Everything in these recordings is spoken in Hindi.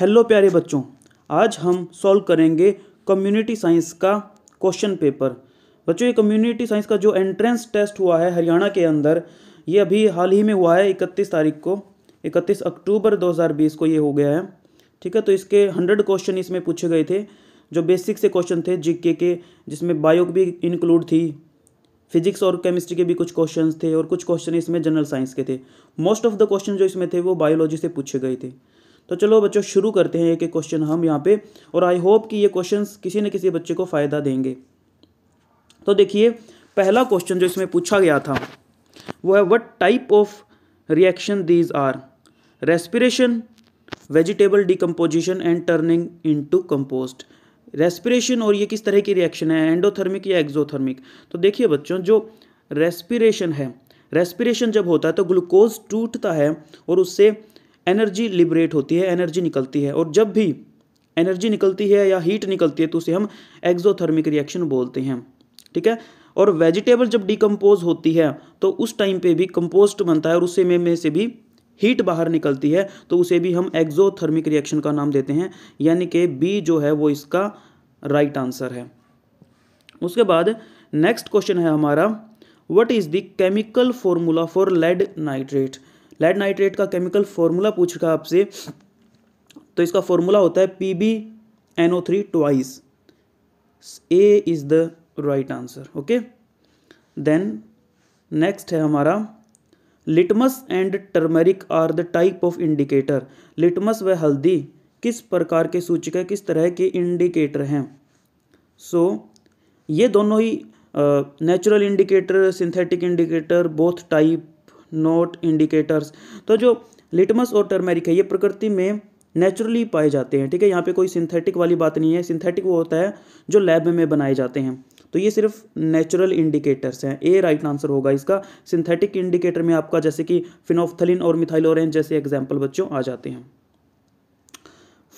हेलो प्यारे बच्चों आज हम सॉल्व करेंगे कम्युनिटी साइंस का क्वेश्चन पेपर बच्चों ये कम्युनिटी साइंस का जो एंट्रेंस टेस्ट हुआ है हरियाणा के अंदर ये अभी हाल ही में हुआ है 31 तारीख को इकतीस अक्टूबर 2020 को ये हो गया है ठीक है तो इसके हंड्रेड क्वेश्चन इसमें पूछे गए थे जो बेसिक से क्वेश्चन थे जीके के जिसमें बायो भी इंक्लूड थी फिजिक्स और केमिस्ट्री के भी कुछ क्वेश्चन थे और कुछ क्वेश्चन इसमें जनरल साइंस के थे मोस्ट ऑफ द क्वेश्चन जो इसमें थे वो बायोलॉजी से पूछे गए थे तो चलो बच्चों शुरू करते हैं एक एक क्वेश्चन हम यहाँ पे और आई होप कि ये क्वेश्चन किसी न किसी बच्चे को फ़ायदा देंगे तो देखिए पहला क्वेश्चन जो इसमें पूछा गया था वो है what type of reaction these are respiration vegetable decomposition and turning into compost respiration और ये किस तरह की रिएक्शन है एंडोथर्मिक या एक्जोथर्मिक तो देखिए बच्चों जो रेस्पिरेशन है रेस्पिरेशन जब होता है तो ग्लूकोज टूटता है और उससे एनर्जी लिबरेट होती है एनर्जी निकलती है और जब भी एनर्जी निकलती है या हीट निकलती है तो उसे हम एक्जोथर्मिक रिएक्शन बोलते हैं ठीक है और वेजिटेबल जब डिकम्पोज होती है तो उस टाइम पे भी कंपोस्ट बनता है और उससे में, में से भी हीट बाहर निकलती है तो उसे भी हम एक्जोथर्मिक रिएक्शन का नाम देते हैं यानी कि बी जो है वो इसका राइट आंसर है उसके बाद नेक्स्ट क्वेश्चन है हमारा what is the chemical formula for lead nitrate lead nitrate का केमिकल फॉर्मूला पूछ रहा आपसे तो इसका फॉर्मूला होता है P B N O three twice A is the right answer okay then next है हमारा litmus and turmeric are the type of indicator litmus व हल्दी किस प्रकार के सूचक है किस तरह के इंडिकेटर हैं सो so, ये दोनों ही natural indicator synthetic indicator both type note indicators तो जो लिटमस और टर्मेरिक है ये प्रकृति में नेचुरली पाए जाते हैं ठीक है यहाँ पे कोई सिंथेटिक वाली बात नहीं है सिंथेटिक वो होता है जो लैब में बनाए जाते हैं तो ये सिर्फ नेचुरल इंडिकेटर्स हैं ए राइट आंसर होगा इसका सिंथेटिक इंडिकेटर में आपका जैसे कि फिनोफथलिन और मिथाइलोरेंज जैसे एग्जाम्पल बच्चों आ जाते हैं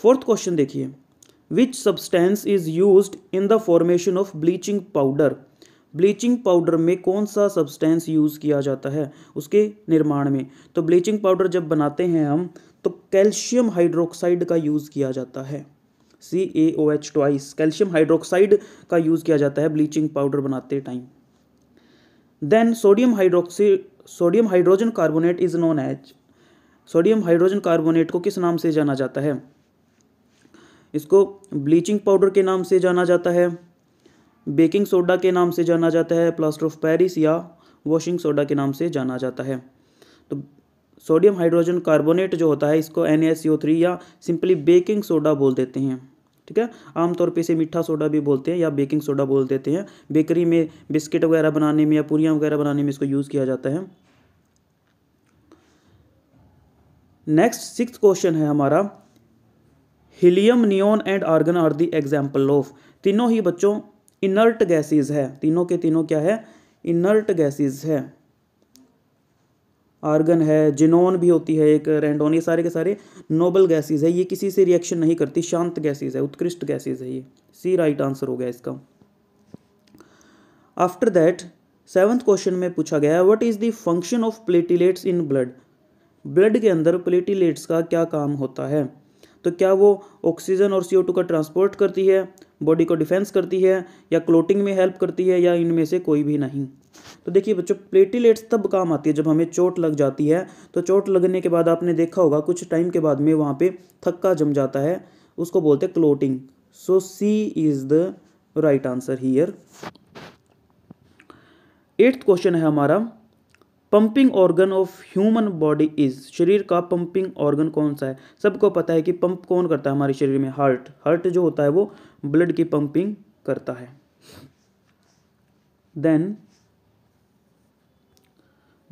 फोर्थ क्वेश्चन देखिए which substance is use in the formation of bleaching powder bleaching powder में कौन सा सब्सटेंस यूज़ किया जाता है उसके निर्माण में तो ब्लीचिंग पाउडर जब बनाते हैं हम तो कैल्शियम हाइड्रोक्साइड का यूज़ किया जाता है C A O H twice calcium hydroxide का यूज़ किया जाता है ब्लीचिंग पाउडर बनाते time then sodium hydroxy sodium hydrogen carbonate is known as sodium hydrogen carbonate को किस नाम से जाना जाता है इसको ब्लीचिंग पाउडर के नाम से जाना जाता है बेकिंग सोडा के नाम से जाना जाता है प्लास्टर ऑफ पेरिस या वॉशिंग सोडा के नाम से जाना जाता है तो सोडियम हाइड्रोजन कार्बोनेट जो होता है इसको एन या सिंपली बेकिंग सोडा बोल देते हैं ठीक है आमतौर पे इसे मीठा सोडा भी बोलते हैं या बेकिंग सोडा बोल देते हैं बेकरी में बिस्किट वगैरह बनाने में या पूरियाँ वगैरह बनाने में इसको यूज़ किया जाता है नेक्स्ट सिक्स क्वेश्चन है हमारा helium neon and argon are the example of तीनों ही बच्चों इनर्ट गैसेस है तीनों के तीनों क्या है इनर्ट गैसेस है आर्गन है जिनोन भी होती है एक रेंडोन ये सारे के सारे नोबल गैसेस है ये किसी से रिएक्शन नहीं करती शांत गैसेस है उत्कृष्ट गैसेस है ये सी राइट आंसर हो गया इसका आफ्टर दैट सेवन्थ क्वेश्चन में पूछा गया what is the function of platelets in blood blood के अंदर प्लेटिलेट्स का क्या काम होता है तो क्या वो ऑक्सीजन और CO2 का ट्रांसपोर्ट करती है बॉडी को डिफेंस करती है या क्लोटिंग में हेल्प करती है या इनमें से कोई भी नहीं तो देखिए बच्चों प्लेटिलेट्स तब काम आती है जब हमें चोट लग जाती है तो चोट लगने के बाद आपने देखा होगा कुछ टाइम के बाद में वहाँ पे थक्का जम जाता है उसको बोलते हैं clotting so C is the right answer here eighth question है हमारा pumping organ of human body is शरीर का पंपिंग ऑर्गन कौन सा है सबको पता है कि पंप कौन करता है हमारे शरीर में हार्ट हार्ट जो होता है वो ब्लड की पंपिंग करता है then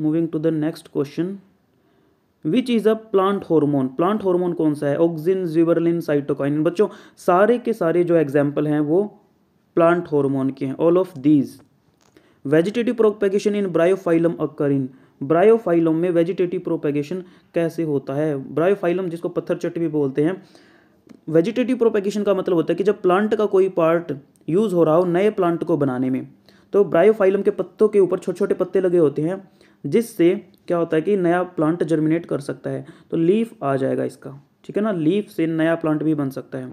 moving to the next question which is a plant hormone plant hormone कौन सा है ऑक्सिन जिबरलिन साइटोकाइन बच्चों सारे के सारे जो एग्जाम्पल हैं वो प्लांट हॉर्मोन के हैं all of these vegetative propagation in bryophyllum occur in bryophyllum में वेजिटेटिव प्रोपेगेशन कैसे होता है ब्रायोफाइलम जिसको पत्थर चट्टी भी बोलते हैं वेजिटेटिव प्रोपेगेशन का मतलब होता है कि जब प्लांट का कोई पार्ट यूज़ हो रहा हो नए प्लांट को बनाने में तो ब्रायोफाइलम के पत्तों के ऊपर छोटे छोटे पत्ते लगे होते हैं जिससे क्या होता है कि नया प्लांट जर्मिनेट कर सकता है तो लीफ आ जाएगा इसका ठीक है ना लीफ से नया प्लांट भी बन सकता है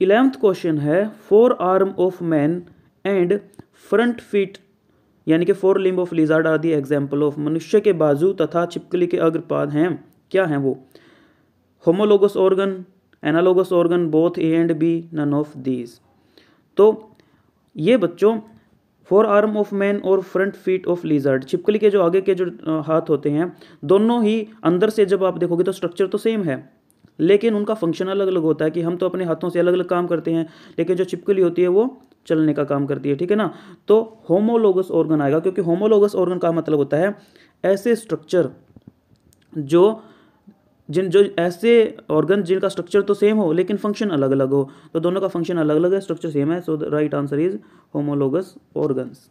इलेवंथ क्वेश्चन है forearm of man and front feet यानी कि forelimb of lizard are the example of मनुष्य के बाजू तथा छिपकली के अग्रपाद हैं क्या हैं वो homologous organ analogous organ both A and B none of these तो ये बच्चों फोर आर्म ऑफ मैन और फ्रंट फीट ऑफ लीजर्ड छिपकली के जो आगे के जो हाथ होते हैं दोनों ही अंदर से जब आप देखोगे तो स्ट्रक्चर तो सेम है लेकिन उनका फंक्शन अलग अलग होता है कि हम तो अपने हाथों से अलग अलग काम करते हैं लेकिन जो छिपकली होती है वो चलने का काम करती है ठीक है ना तो होमोलोगस ऑर्गन आएगा क्योंकि होमोलोगस ऑर्गन का मतलब होता है ऐसे स्ट्रक्चर जो जिन जो ऐसे ऑर्गन जिनका स्ट्रक्चर तो सेम हो लेकिन फंक्शन अलग अलग हो तो दोनों का फंक्शन अलग अलग है स्ट्रक्चर सेम है so the right answer is homologous organs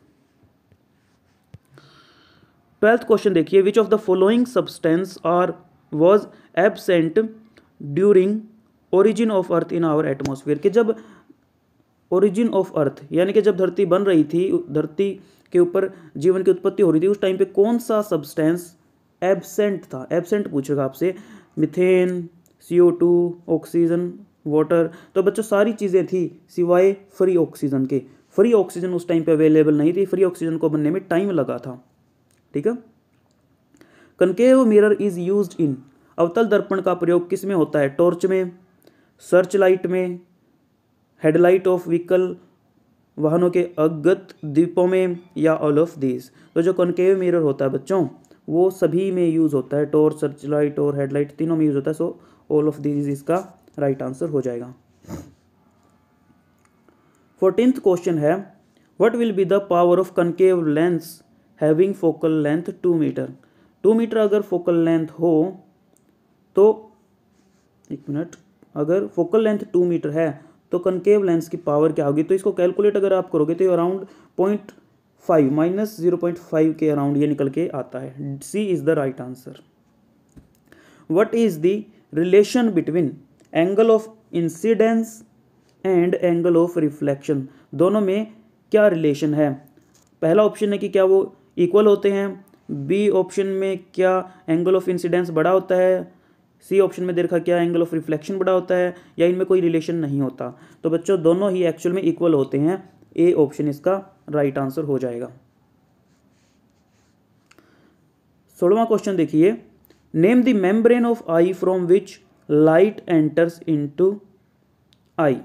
twelfth question देखिए which of the following substance are was absent during origin of earth in our atmosphere कि जब ओरिजिन ऑफ अर्थ यानी कि जब धरती बन रही थी धरती के ऊपर जीवन की उत्पत्ति हो रही थी उस टाइम पे कौन सा सब्सटेंस एबसेंट था एबसेंट पूछेगा आपसे methane C O two oxygen water तो बच्चों सारी चीज़ें थी सिवाय फ्री ऑक्सीजन के फ्री ऑक्सीजन उस टाइम पे अवेलेबल नहीं थी फ्री ऑक्सीजन को बनने में टाइम लगा था ठीक है concave mirror is use in अवतल दर्पण का प्रयोग किस में होता है टॉर्च में सर्च लाइट में हेडलाइट ऑफ व्हीकल वाहनों के अगत द्वीपों में या ऑल ऑफ दिस तो जो कनकेव मिरर होता है बच्चों वो सभी में यूज़ होता है टोर सर्च लाइट और हेडलाइट तीनों में यूज़ होता है सो ऑल ऑफ दीज इसका राइट आंसर हो जाएगा फोर्टीन क्वेश्चन है what will be the power of concave lens having focal length two metre two metre अगर फोकल लेंथ हो तो एक मिनट अगर फोकल लेंथ टू मीटर है तो कनकेव लेंस की पावर क्या होगी तो इसको कैलकुलेट अगर आप करोगे तो around point five minus zero point five के अराउंड ये निकल के आता है C is the right answer what is the relation between angle of incidence and angle of reflection दोनों में क्या रिलेशन है पहला ऑप्शन है कि क्या वो इक्वल होते हैं बी ऑप्शन में क्या एंगल ऑफ इंसिडेंस बड़ा होता है सी ऑप्शन में देखा क्या एंगल ऑफ रिफ्लेक्शन बड़ा होता है या इनमें कोई रिलेशन नहीं होता तो बच्चों दोनों ही एक्चुअल में इक्वल होते हैं ए ऑप्शन इसका राइट आंसर हो जाएगा सोलवा क्वेश्चन देखिए name the membrane of eye from which light enters into eye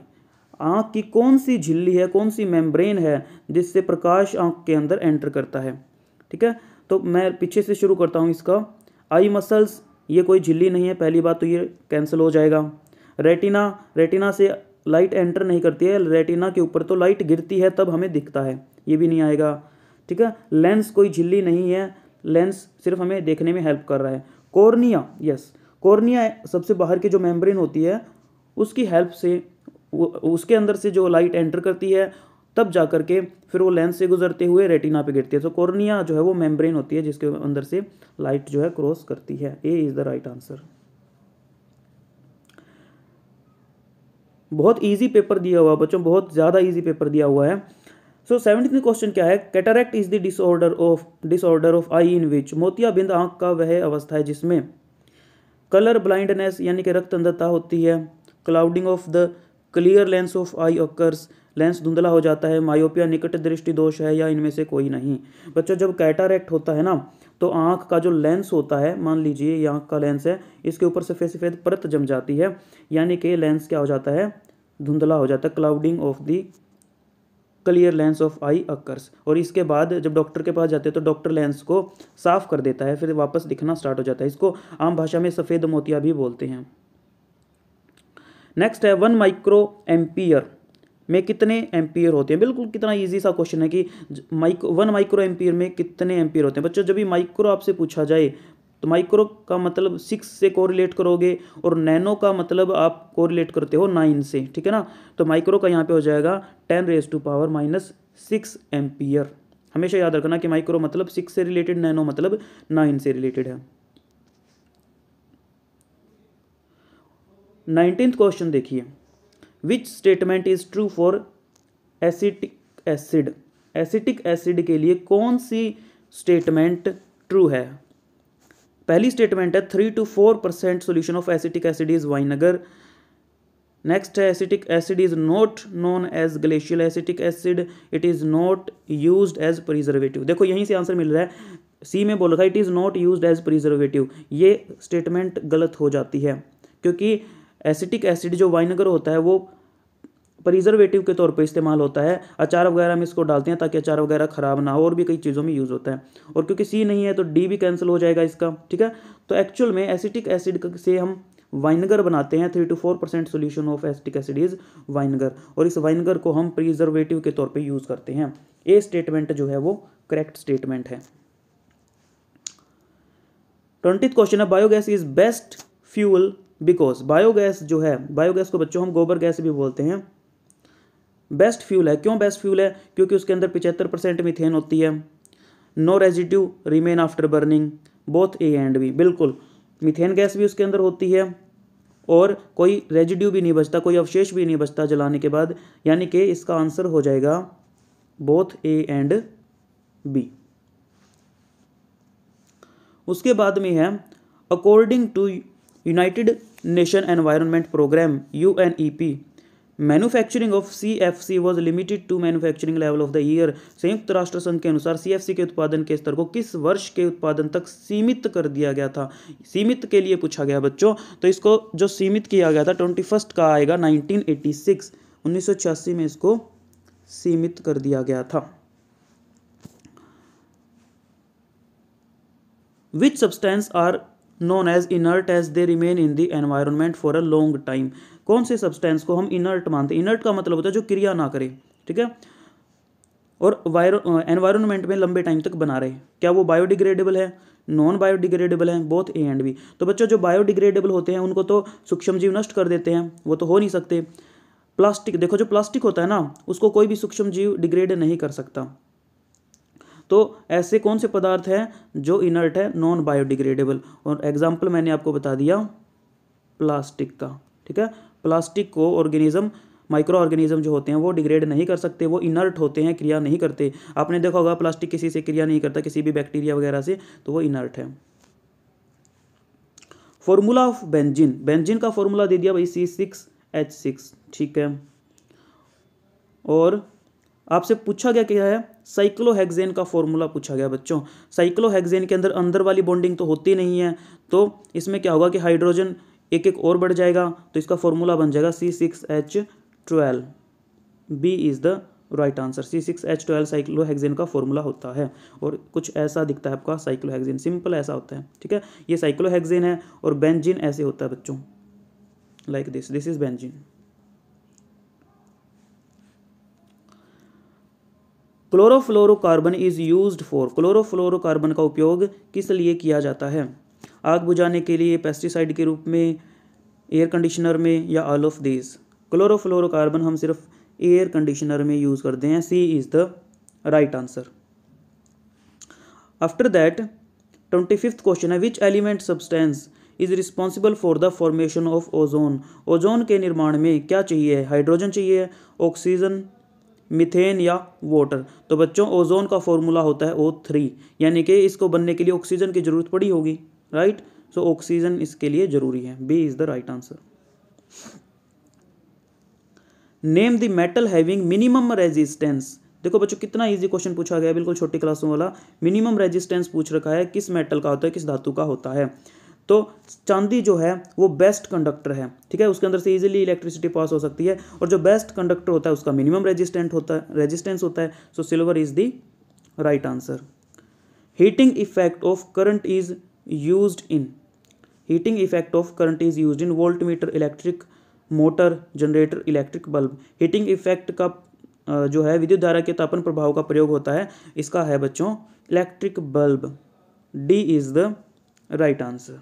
आंख की कौन सी झिल्ली है कौन सी मेम्ब्रेन है जिससे प्रकाश आंख के अंदर एंटर करता है ठीक है तो मैं पीछे से शुरू करता हूँ इसका आई मसल्स ये कोई झिल्ली नहीं है पहली बात तो ये कैंसिल हो जाएगा रेटिना रेटिना से लाइट एंटर नहीं करती है रेटिना के ऊपर तो लाइट गिरती है तब हमें दिखता है ये भी नहीं आएगा ठीक है लेंस कोई झिल्ली नहीं है लेंस सिर्फ हमें देखने में हेल्प कर रहा है कॉर्निया यस कॉर्निया सबसे बाहर की जो मेम्ब्रेन होती है उसकी हेल्प से उसके अंदर से जो लाइट एंटर करती है तब जा कर के फिर वो लेंस से गुजरते हुए रेटिना पे गिरती है तो कॉर्निया जो है वो मेम्ब्रेन होती है जिसके अंदर से लाइट जो है क्रॉस करती है A is the right answer बहुत इजी पेपर दिया हुआ बच्चों बहुत ज़्यादा इजी पेपर दिया हुआ है सो सेवन्थ क्वेश्चन क्या है cataract is the disorder of disorder of eye in which मोतियाबिंद आंख का वह अवस्था है जिसमें कलर ब्लाइंडनेस यानी कि रक्त अंधता होती है clouding of the clear lens of eye occurs lens धुंधला हो जाता है मायोपिया निकट दृष्टि दोष है या इनमें से कोई नहीं बच्चों जब कैटारेक्ट होता है ना तो आँख का जो लेंस होता है मान लीजिए ये आँख का लेंस है इसके ऊपर सफ़ेद सफ़ेद परत जम जाती है यानी कि लेंस क्या हो जाता है धुंधला हो जाता है clouding of the clear lens of eye occurs और इसके बाद जब डॉक्टर के पास जाते हैं तो डॉक्टर लेंस को साफ कर देता है फिर वापस दिखना स्टार्ट हो जाता है इसको आम भाषा में सफ़ेद मोतिया भी बोलते हैं नेक्स्ट है वन माइक्रो एम्पियर में कितने एम्पियर होते हैं बिल्कुल कितना इजी सा क्वेश्चन है कि माइक्रो वन माइक्रो एम्पियर में कितने एम्पियर होते हैं बच्चों जब भी माइक्रो आपसे पूछा जाए तो माइक्रो का मतलब सिक्स से कोरिलेट करोगे और नैनो का मतलब आप कोरिलेट करते हो नाइन से ठीक है ना तो माइक्रो का यहाँ पे हो जाएगा ten raise to power minus six ampere हमेशा याद रखना कि माइक्रो मतलब सिक्स से रिलेटेड नैनो मतलब नाइन से रिलेटेड है नाइनटीन्थ क्वेश्चन देखिए which statement is true for acetic acid acetic acid के लिए कौन सी स्टेटमेंट ट्रू है पहली स्टेटमेंट है three to four percent solution of acetic acid is vinegar next है acetic acid is not known as glacial acetic acid it is not use as preservative देखो यहीं से आंसर मिल रहा है सी में बोल रहा it is not use as preservative ये स्टेटमेंट गलत हो जाती है क्योंकि एसिटिक एसिड जो वाइनगर होता है वो प्रिजर्वेटिव के तौर पर इस्तेमाल होता है अचार वगैरह में इसको डालते हैं ताकि अचार वगैरह ख़राब ना हो और भी कई चीज़ों में यूज़ होता है और क्योंकि सी नहीं है तो डी भी कैंसिल हो जाएगा इसका ठीक है तो एक्चुअल में एसिटिक एसिड से हम वाइनगर बनाते हैं three to four percent solution of acetic acid is vinegar और इस वाइनगर को हम प्रिजर्वेटिव के तौर पर यूज़ करते हैं ए स्टेटमेंट जो है वो करेक्ट स्टेटमेंट है ट्वेंटी क्वेश्चन है biogas is best fuel because biogas जो है बायोगैस को बच्चों हम गोबर गैस भी बोलते हैं बेस्ट फ्यूल है क्यों बेस्ट फ्यूल है क्योंकि उसके अंदर पिचहत्तर परसेंट मिथेन होती है no residue remain after burning both A and B बिल्कुल मिथेन गैस भी उसके अंदर होती है और कोई रेजिड्यू भी नहीं बचता कोई अवशेष भी नहीं बचता जलाने के बाद यानी कि इसका आंसर हो जाएगा बोथ ए एंड बी उसके बाद में है according to United Nation Environment Programme U N E P manufacturing of C F C was limited to manufacturing level of the year संयुक्त राष्ट्र संघ के अनुसार सी एफ सी के उत्पादन के स्तर को किस वर्ष के उत्पादन तक सीमित कर दिया गया था सीमित के लिए पूछा गया बच्चों तो इसको जो सीमित किया गया था ट्वेंटी फर्स्ट का आएगा नाइनटीन एटी सिक्स उन्नीस सौ छियासी में इसको सीमित कर दिया गया था which substance are known as inert as they remain in the environment for a long time कौन से सब्सटेंस को हम इनर्ट मानते हैं इनर्ट का मतलब होता है जो क्रिया ना करे ठीक है और वायर एनवायरमेंट में लंबे टाइम तक बना रहे क्या वो बायोडिग्रेडेबल है नॉन बायोडिग्रेडेबल हैं बोथ ए एंड बी तो बच्चों जो बायोडिग्रेडेबल होते हैं उनको तो सूक्ष्म जीव नष्ट कर देते हैं वो तो हो नहीं सकते प्लास्टिक देखो जो प्लास्टिक होता है ना उसको कोई भी सूक्ष्म जीव डिग्रेड नहीं कर सकता तो ऐसे कौन से पदार्थ हैं जो इनर्ट है नॉन बायोडिग्रेडेबल और एग्जाम्पल मैंने आपको बता दिया प्लास्टिक का ठीक है प्लास्टिक को ऑर्गेनिज्म माइक्रो ऑर्गेनिज्म जो होते हैं वो डिग्रेड नहीं कर सकते वो इनर्ट होते हैं क्रिया नहीं करते आपने देखा होगा प्लास्टिक किसी से क्रिया नहीं करता किसी भी बैक्टीरिया वगैरह से तो वो इनर्ट है फॉर्मूला ऑफ बेंजिन बेंजिन का फॉर्मूला दे दिया भाई सी सिक्स एच सिक्स ठीक है और आपसे पूछा गया क्या है साइक्लोहेक्सेन का फॉर्मूला पूछा गया बच्चों साइक्लोहेक्सेन के अंदर अंदर वाली बॉन्डिंग तो होती नहीं है तो इसमें क्या होगा कि हाइड्रोजन एक एक और बढ़ जाएगा तो इसका फॉर्मूला बन जाएगा C six H twelve B is the right answer C six H twelve cyclohexane का फॉर्मूला होता है और कुछ ऐसा दिखता है आपका साइक्लोहेक्सेन सिंपल ऐसा होता है ठीक है ये साइक्लोहेक्सेन है और बेंजिन ऐसे होता है बच्चों like this this is benzene chlorofluorocarbon is used for chlorofluorocarbon का उपयोग किस लिए किया जाता है आग बुझाने के लिए पेस्टिसाइड के रूप में एयर कंडीशनर में या ऑल ऑफ दिस क्लोरोफ्लोरोकार्बन हम सिर्फ एयर कंडीशनर में यूज़ करते हैं C is the right answer after that twenty fifth question है which element substance is responsible for the formation of ozone ozone के निर्माण में क्या चाहिए हाइड्रोजन चाहिए ऑक्सीजन मिथेन या वाटर तो बच्चों ओजोन का फॉर्मूला होता है ओ थ्री यानी कि इसको बनने के लिए ऑक्सीजन की ज़रूरत पड़ी होगी राइट सो ऑक्सीजन इसके लिए जरूरी है B is the right answer name the metal having minimum resistance देखो बच्चों कितना इजी क्वेश्चन पूछा गया बिल्कुल छोटी क्लासों वाला मिनिमम रेजिस्टेंस पूछ रखा है किस मेटल का होता है किस धातु का होता है तो चांदी जो है वो बेस्ट कंडक्टर है ठीक है उसके अंदर से इजीली इलेक्ट्रिसिटी पास हो सकती है और जो बेस्ट कंडक्टर होता है उसका मिनिमम रेजिस्टेंट होता है रेजिस्टेंस होता है so silver is the right answer heating effect of current is in heating effect of current is is in voltmeter electric motor generator electric bulb heating effect का जो है विद्युत धारा के तापन प्रभाव का प्रयोग होता है इसका है बच्चों electric bulb D is the right answer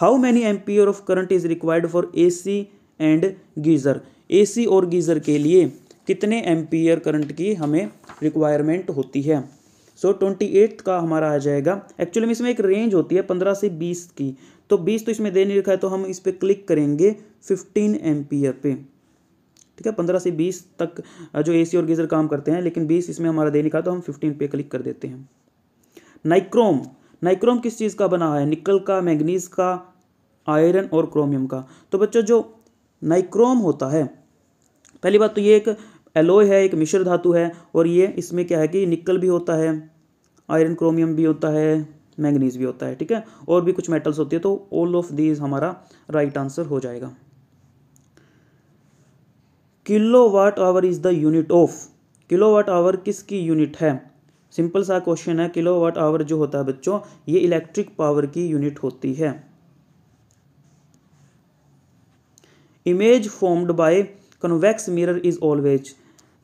how many ampere of current is required for A C and geyser A C और गीज़र के लिए कितने एम्पियर करंट की हमें रिक्वायरमेंट होती है सो ट्वेंटी एट का हमारा आ जाएगा एक्चुअली में इसमें एक रेंज होती है पंद्रह से बीस की तो बीस तो इसमें दे नहीं रखा है तो हम इस पर क्लिक करेंगे फिफ्टीन एम्पियर पे ठीक है पंद्रह से बीस तक जो एसी और गीज़र काम करते हैं लेकिन बीस इसमें हमारा दे नहीं रखा तो हम फिफ्टीन पे क्लिक कर देते हैं नाइक्रोम नाइक्रोम किस चीज़ का बना है निकल का मैगनीज का आयरन और क्रोमियम का तो बच्चों जो नाइक्रोम होता है पहली बात तो ये एक एलोय है एक मिश्र धातु है और ये इसमें क्या है कि निकल भी होता है आयरन क्रोमियम भी होता है मैंगनीज भी होता है ठीक है और भी कुछ मेटल्स होती है तो ऑल ऑफ दीज हमारा राइट आंसर हो जाएगा kilowatt hour is the unit of kilowatt hour किसकी यूनिट है सिंपल सा क्वेश्चन है किलो वाट आवर जो होता है बच्चों ये इलेक्ट्रिक पावर की यूनिट होती है image formed by convex mirror is always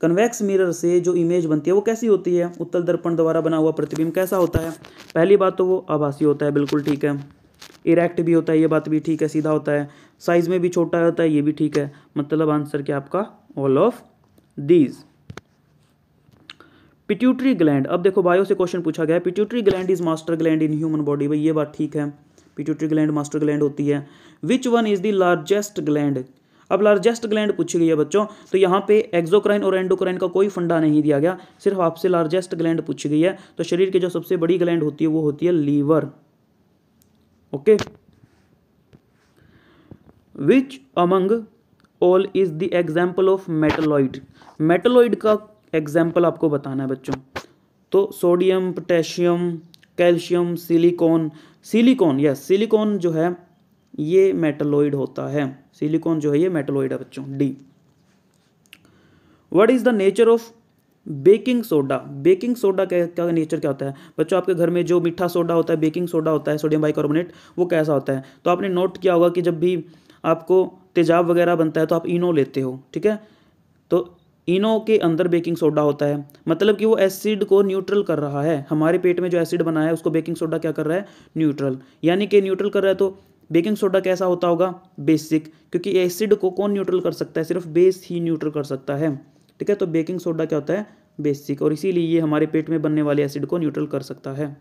convex mirror से जो इमेज बनती है वो कैसी होती है उत्तल दर्पण द्वारा बना हुआ प्रतिबिंब कैसा होता है पहली बात तो वो आभासी होता है बिल्कुल ठीक है इरेक्ट भी होता है ये बात भी ठीक है सीधा होता है साइज़ में भी छोटा होता है ये भी ठीक है मतलब आंसर क्या आपका all of these pituitary gland अब देखो बायो से क्वेश्चन पूछा गया pituitary gland is master gland in human body भाई ये बात ठीक है पिट्यूटरी ग्लैंड मास्टर ग्लैंड होती है which one is the largest gland अब लार्जेस्ट ग्लैंड पूछी गई है बच्चों तो यहाँ पे एक्जोक्राइन और एंडोक्राइन का कोई फंडा नहीं दिया गया सिर्फ आपसे लार्जेस्ट ग्लैंड पूछी गई है तो शरीर की जो सबसे बड़ी ग्लैंड होती है वो होती है liver okay which among all is the example of metalloid metalloid का एग्जाम्पल आपको बताना है बच्चों तो sodium potassium calcium silicon silicon yes silicon जो है ये मेटलोइड होता है सिलिकॉन जो है ये मेटलोइड है बच्चों D what is the nature of baking soda baking soda क्या क्या नेचर क्या होता है बच्चों आपके घर में जो मीठा सोडा होता है बेकिंग सोडा होता है सोडियम बाइकार्बोनेट वो कैसा होता है तो आपने नोट किया होगा कि जब भी आपको तेजाब वगैरह बनता है तो आप इनो लेते हो ठीक है तो इनो के अंदर बेकिंग सोडा होता है मतलब कि वो एसिड को न्यूट्रल कर रहा है हमारे पेट में जो एसिड बना है उसको बेकिंग सोडा क्या कर रहा है न्यूट्रल यानी कि न्यूट्रल कर रहा है तो बेकिंग सोडा कैसा होता होगा बेसिक क्योंकि एसिड को कौन न्यूट्रल कर सकता है सिर्फ बेस ही न्यूट्रल कर सकता है ठीक है तो बेकिंग सोडा क्या होता है बेसिक और इसीलिए ये हमारे पेट में बनने वाले एसिड को न्यूट्रल कर सकता है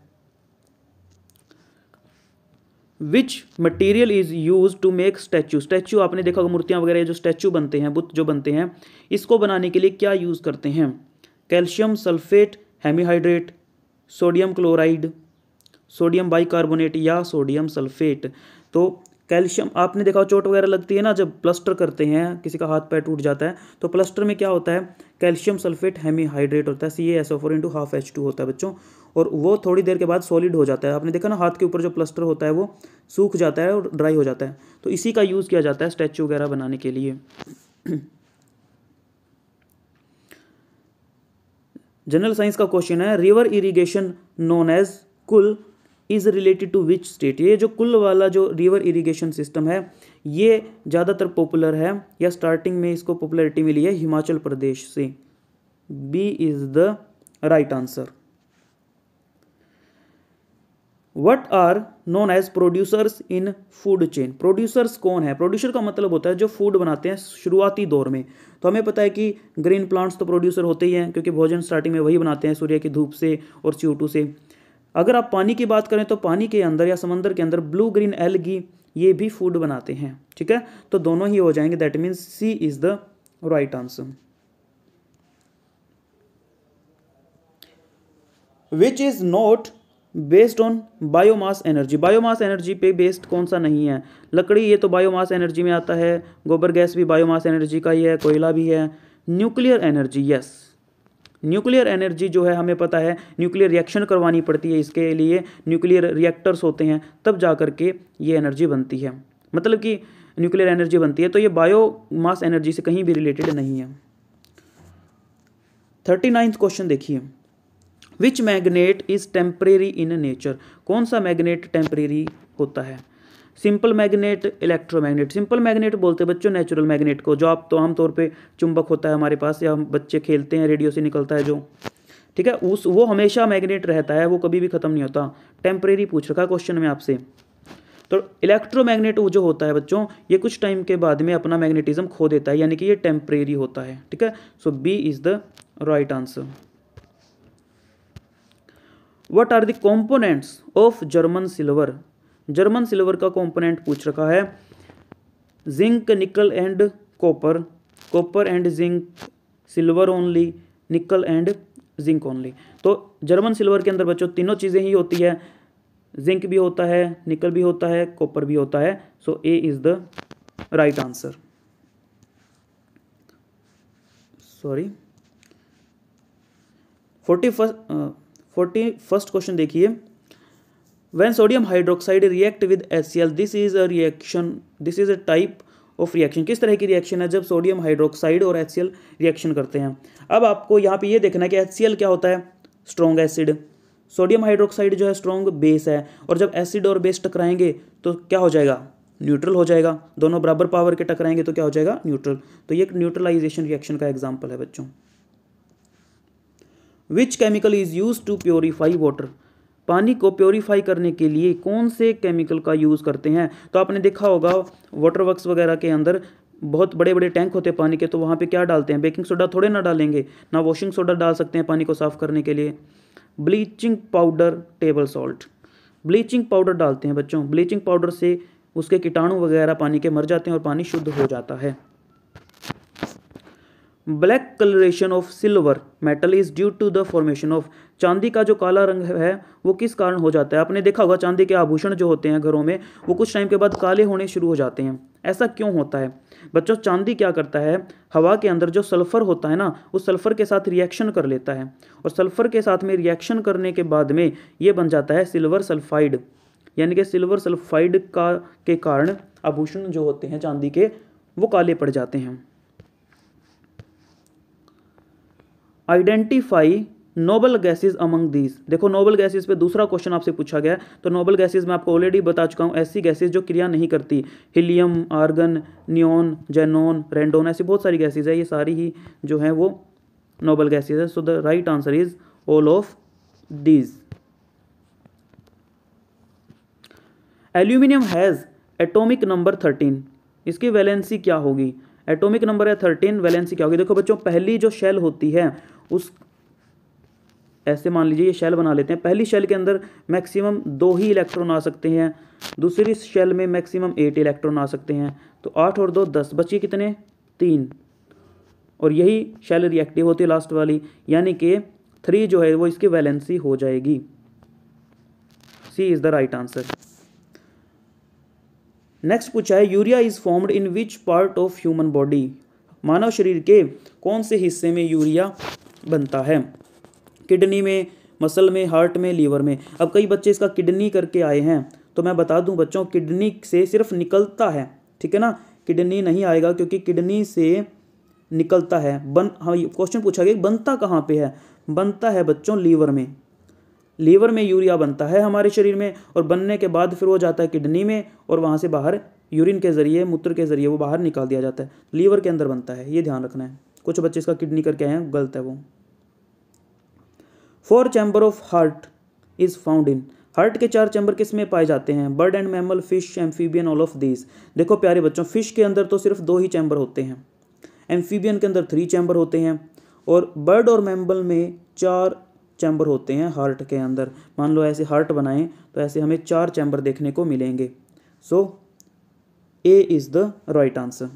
which material is use to make statue statue आपने देखा होगा मूर्तियाँ वगैरह जो स्टैचू बनते हैं बुत जो बनते हैं इसको बनाने के लिए क्या यूज़ करते हैं calcium sulphate hemihydrate sodium chloride sodium bicarbonate या सोडियम सल्फेट तो कैल्शियम आपने देखा चोट वगैरह लगती है ना जब प्लस्टर करते हैं किसी का हाथ पैर टूट जाता है तो प्लस्टर में क्या होता है कैल्शियम सल्फेट हेमीहाइड्रेट होता है C S O four into half H two होता है बच्चों और वो थोड़ी देर के बाद सॉलिड हो जाता है आपने देखा ना हाथ के ऊपर जो प्लस्टर होता है वो सूख जाता है और ड्राई हो जाता है तो इसी का यूज़ किया जाता है स्टैचू वगैरह बनाने के लिए जनरल साइंस का क्वेश्चन है river irrigation known as kuhl is related to which state ये जो कुल वाला जो रिवर इरीगेशन सिस्टम है ये ज़्यादातर पॉपुलर है या स्टार्टिंग में इसको पॉपुलरिटी मिली है हिमाचल प्रदेश से B is the right answer what are known as producers in food chain producers कौन है प्रोड्यूसर का मतलब होता है जो फूड बनाते हैं शुरुआती दौर में तो हमें पता है कि ग्रीन प्लांट्स तो प्रोड्यूसर होते ही हैं क्योंकि भोजन स्टार्टिंग में वही बनाते हैं सूर्य की धूप से और सी से अगर आप पानी की बात करें तो पानी के अंदर या समंदर के अंदर ब्लू ग्रीन एलगी ये भी फूड बनाते हैं ठीक है तो दोनों ही हो जाएंगे that means C is the right answer which is not based on biomass energy biomass energy पे बेस्ड कौन सा नहीं है लकड़ी ये तो बायोमास एनर्जी में आता है गोबर गैस भी बायोमास एनर्जी का ही है कोयला भी है nuclear energy yes nuclear energy जो है हमें पता है न्यूक्लियर रिएक्शन करवानी पड़ती है इसके लिए न्यूक्लियर रिएक्टर्स होते हैं तब जा कर के ये एनर्जी बनती है मतलब कि न्यूक्लियर एनर्जी बनती है तो ये बायो मास एनर्जी से कहीं भी रिलेटेड नहीं है थर्टी नाइन्थ क्वेश्चन देखिए which magnet is temporary in nature कौन सा मैग्नेट टेम्परेरी होता है simple magnet electromagnet simple magnet बोलते हैं बच्चों नेचुरल मैग्नेट को जो आप तो आमतौर पे चुंबक होता है हमारे पास या हम बच्चे खेलते हैं रेडियो से निकलता है जो ठीक है उस वो हमेशा मैग्नेट रहता है वो कभी भी ख़त्म नहीं होता टेम्परेरी पूछ रखा क्वेश्चन में आपसे तो इलेक्ट्रोमैग्नेट जो होता है बच्चों ये कुछ टाइम के बाद में अपना मैग्नेटिज्म खो देता है यानी कि ये टेम्परेरी होता है ठीक है so B is the right answer what are the components of German silver German silver का कंपोनेंट पूछ रखा है zinc nickel and copper copper and zinc silver only nickel and zinc only तो जर्मन सिल्वर के अंदर बच्चों तीनों चीज़ें ही होती है जिंक भी होता है निकल भी होता है कॉपर भी होता है so A is the right answer sorry forty first forty first question देखिए when sodium hydroxide react with HCl this is a reaction this is a type of reaction किस तरह की रिएक्शन है जब सोडियम हाइड्रोक्साइड और एच रिएक्शन करते हैं अब आपको यहाँ पे ये देखना है कि एच क्या होता है स्ट्रॉन्ग एसिड सोडियम हाइड्रोक्साइड जो है स्ट्रॉन्ग बेस है और जब एसिड और बेस टकराएंगे तो क्या हो जाएगा न्यूट्रल हो जाएगा दोनों बराबर पावर के टकराएंगे तो क्या हो जाएगा न्यूट्रल तो ये एक न्यूट्रलाइजेशन रिएक्शन का एग्जाम्पल है बच्चों which chemical is use to purify water पानी को प्योरीफाई करने के लिए कौन से केमिकल का यूज़ करते हैं तो आपने देखा होगा वाटर वर्कस वगैरह के अंदर बहुत बड़े बड़े टैंक होते हैं पानी के तो वहाँ पे क्या डालते हैं बेकिंग सोडा थोड़े ना डालेंगे ना वॉशिंग सोडा डाल सकते हैं पानी को साफ़ करने के लिए bleaching powder table salt bleaching powder डालते हैं बच्चों ब्लीचिंग पाउडर से उसके कीटाणु वगैरह पानी के मर जाते हैं और पानी शुद्ध हो जाता है black colouration of silver metal is due to the formation of चांदी का जो काला रंग है वो किस कारण हो जाता है आपने देखा होगा चांदी के आभूषण जो होते हैं घरों में वो कुछ टाइम के बाद काले होने शुरू हो जाते हैं ऐसा क्यों होता है बच्चों चांदी क्या करता है हवा के अंदर जो सल्फर होता है ना उस सल्फर के साथ रिएक्शन कर लेता है और सल्फर के साथ में रिएक्शन करने के बाद में ये बन जाता है सिल्वर सल्फाइड यानी कि सिल्वर सल्फाइड का के कारण आभूषण जो होते हैं चांदी के वो काले पड़ जाते हैं identify noble gases among these देखो नोबल गैसेज पे दूसरा क्वेश्चन आपसे पूछा गया है तो नोबल गैसेज मैं आपको ऑलरेडी बता चुका हूँ ऐसी गैसेज जो क्रिया नहीं करती helium argon neon xenon radon ऐसी बहुत सारी गैसेज है ये सारी ही जो है वो नोबल गैसेज है so the right answer is all of these aluminium has atomic number thirteen इसकी वैलेंसी क्या होगी एटॉमिक नंबर है थर्टीन वैलेंसी क्या होगी देखो बच्चों पहली जो शेल होती है उस ऐसे मान लीजिए ये शेल बना लेते हैं पहली शेल के अंदर मैक्सिमम दो ही इलेक्ट्रॉन आ सकते हैं दूसरी शेल में मैक्सिमम एट इलेक्ट्रॉन आ सकते हैं तो आठ और दो दस बचिए कितने तीन और यही शेल रिएक्टिव होती है लास्ट वाली यानी कि थ्री जो है वो इसकी वैलेंसी हो जाएगी C is the right answer next पूछा है urea is formed in which part of human body मानव शरीर के कौन से हिस्से में यूरिया बनता है किडनी में मसल में हार्ट में लीवर में अब कई बच्चे इसका किडनी करके आए हैं तो मैं बता दूं बच्चों किडनी से सिर्फ निकलता है ठीक है ना किडनी नहीं आएगा क्योंकि किडनी से निकलता है बन हाँ क्वेश्चन पूछा गया बनता कहाँ पे है बनता है बच्चों लीवर में लीवर में यूरिया बनता है हमारे शरीर में और बनने के बाद फिर वो जाता है किडनी में और वहाँ से बाहर यूरिन के ज़रिए मूत्र के ज़रिए वो बाहर निकाल दिया जाता है लीवर के अंदर बनता है ये ध्यान रखना है कुछ बच्चे इसका किडनी करके आए हैं गलत है वो four chamber of heart is found in heart के चार चैम्बर किस में पाए जाते हैं bird and mammal fish amphibian all of these देखो प्यारे बच्चों फिश के अंदर तो सिर्फ दो ही चैम्बर होते हैं एम्फीबियन के अंदर थ्री चैम्बर होते हैं और बर्ड और मैमल में चार चैम्बर होते हैं हार्ट के अंदर मान लो ऐसे हार्ट बनाएं तो ऐसे हमें चार चैम्बर देखने को मिलेंगे so A is the right answer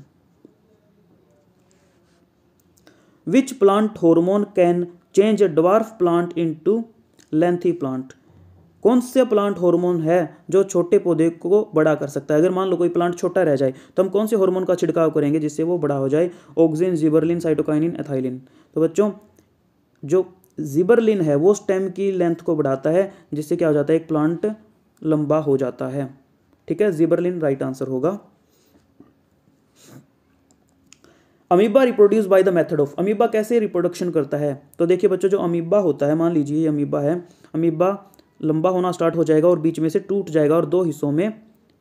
which plant hormone can change a dwarf plant into lengthy plant कौन सा प्लांट हार्मोन है जो छोटे पौधे को बड़ा कर सकता है अगर मान लो कोई प्लांट छोटा रह जाए तो हम कौन से हार्मोन का छिड़काव करेंगे जिससे वो बड़ा हो जाए ऑक्सिन जिबरलिन साइटोकाइनिन एथाइलिन तो बच्चों जो जिबरलिन है वो स्टेम की लेंथ को बढ़ाता है जिससे क्या हो जाता है एक प्लांट लंबा हो जाता है ठीक है जिबरलिन राइट आंसर होगा amoeba reproduce by the method of amoeba कैसे रिप्रोडक्शन करता है तो देखिए बच्चों जो अमीबा होता है मान लीजिए ये अमीबा है अमीबा लंबा होना स्टार्ट हो जाएगा और बीच में से टूट जाएगा और दो हिस्सों में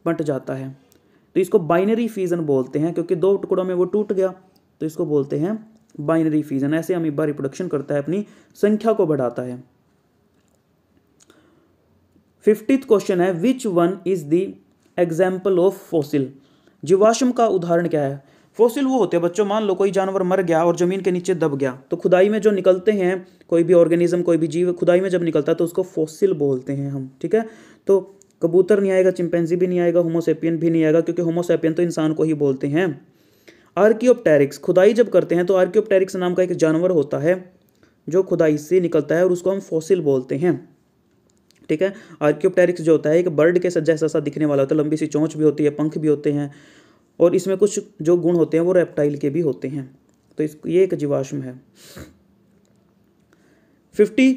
बंट जाता है तो इसको बाइनरी फीजन बोलते हैं क्योंकि दो टुकड़ों में वो टूट गया तो इसको बोलते हैं बाइनरी फीजन ऐसे अमीबा रिप्रोडक्शन करता है अपनी संख्या को बढ़ाता है फिफ्टीथ क्वेश्चन है which one is the example of fossil जीवाश्म का उदाहरण क्या है फॉसिल वो होते हैं बच्चों मान लो कोई जानवर मर गया और ज़मीन के नीचे दब गया तो खुदाई में जो निकलते हैं कोई भी ऑर्गेनिज्म कोई भी जीव खुदाई में जब निकलता है तो उसको फॉसिल बोलते हैं हम ठीक है तो कबूतर नहीं आएगा चिंपेंजी भी नहीं आएगा होमोसेपियन भी नहीं आएगा क्योंकि होमोसेपियन तो इंसान को ही बोलते हैं आर्कियोप्टेरिक्स खुदाई जब करते हैं तो आर्क्योपटेरिक्स नाम का एक जानवर होता है जो खुदाई से निकलता है और उसको हम फॉसिल बोलते हैं ठीक है आर्क्योप्टेरिक्स जो होता है एक बर्ड के जैसा सा दिखने वाला होता है लंबी सी चोंच भी होती है पंख भी होते हैं और इसमें कुछ जो गुण होते हैं वो रेप्टाइल के भी होते हैं तो इस ये एक जीवाश्म है फिफ्टी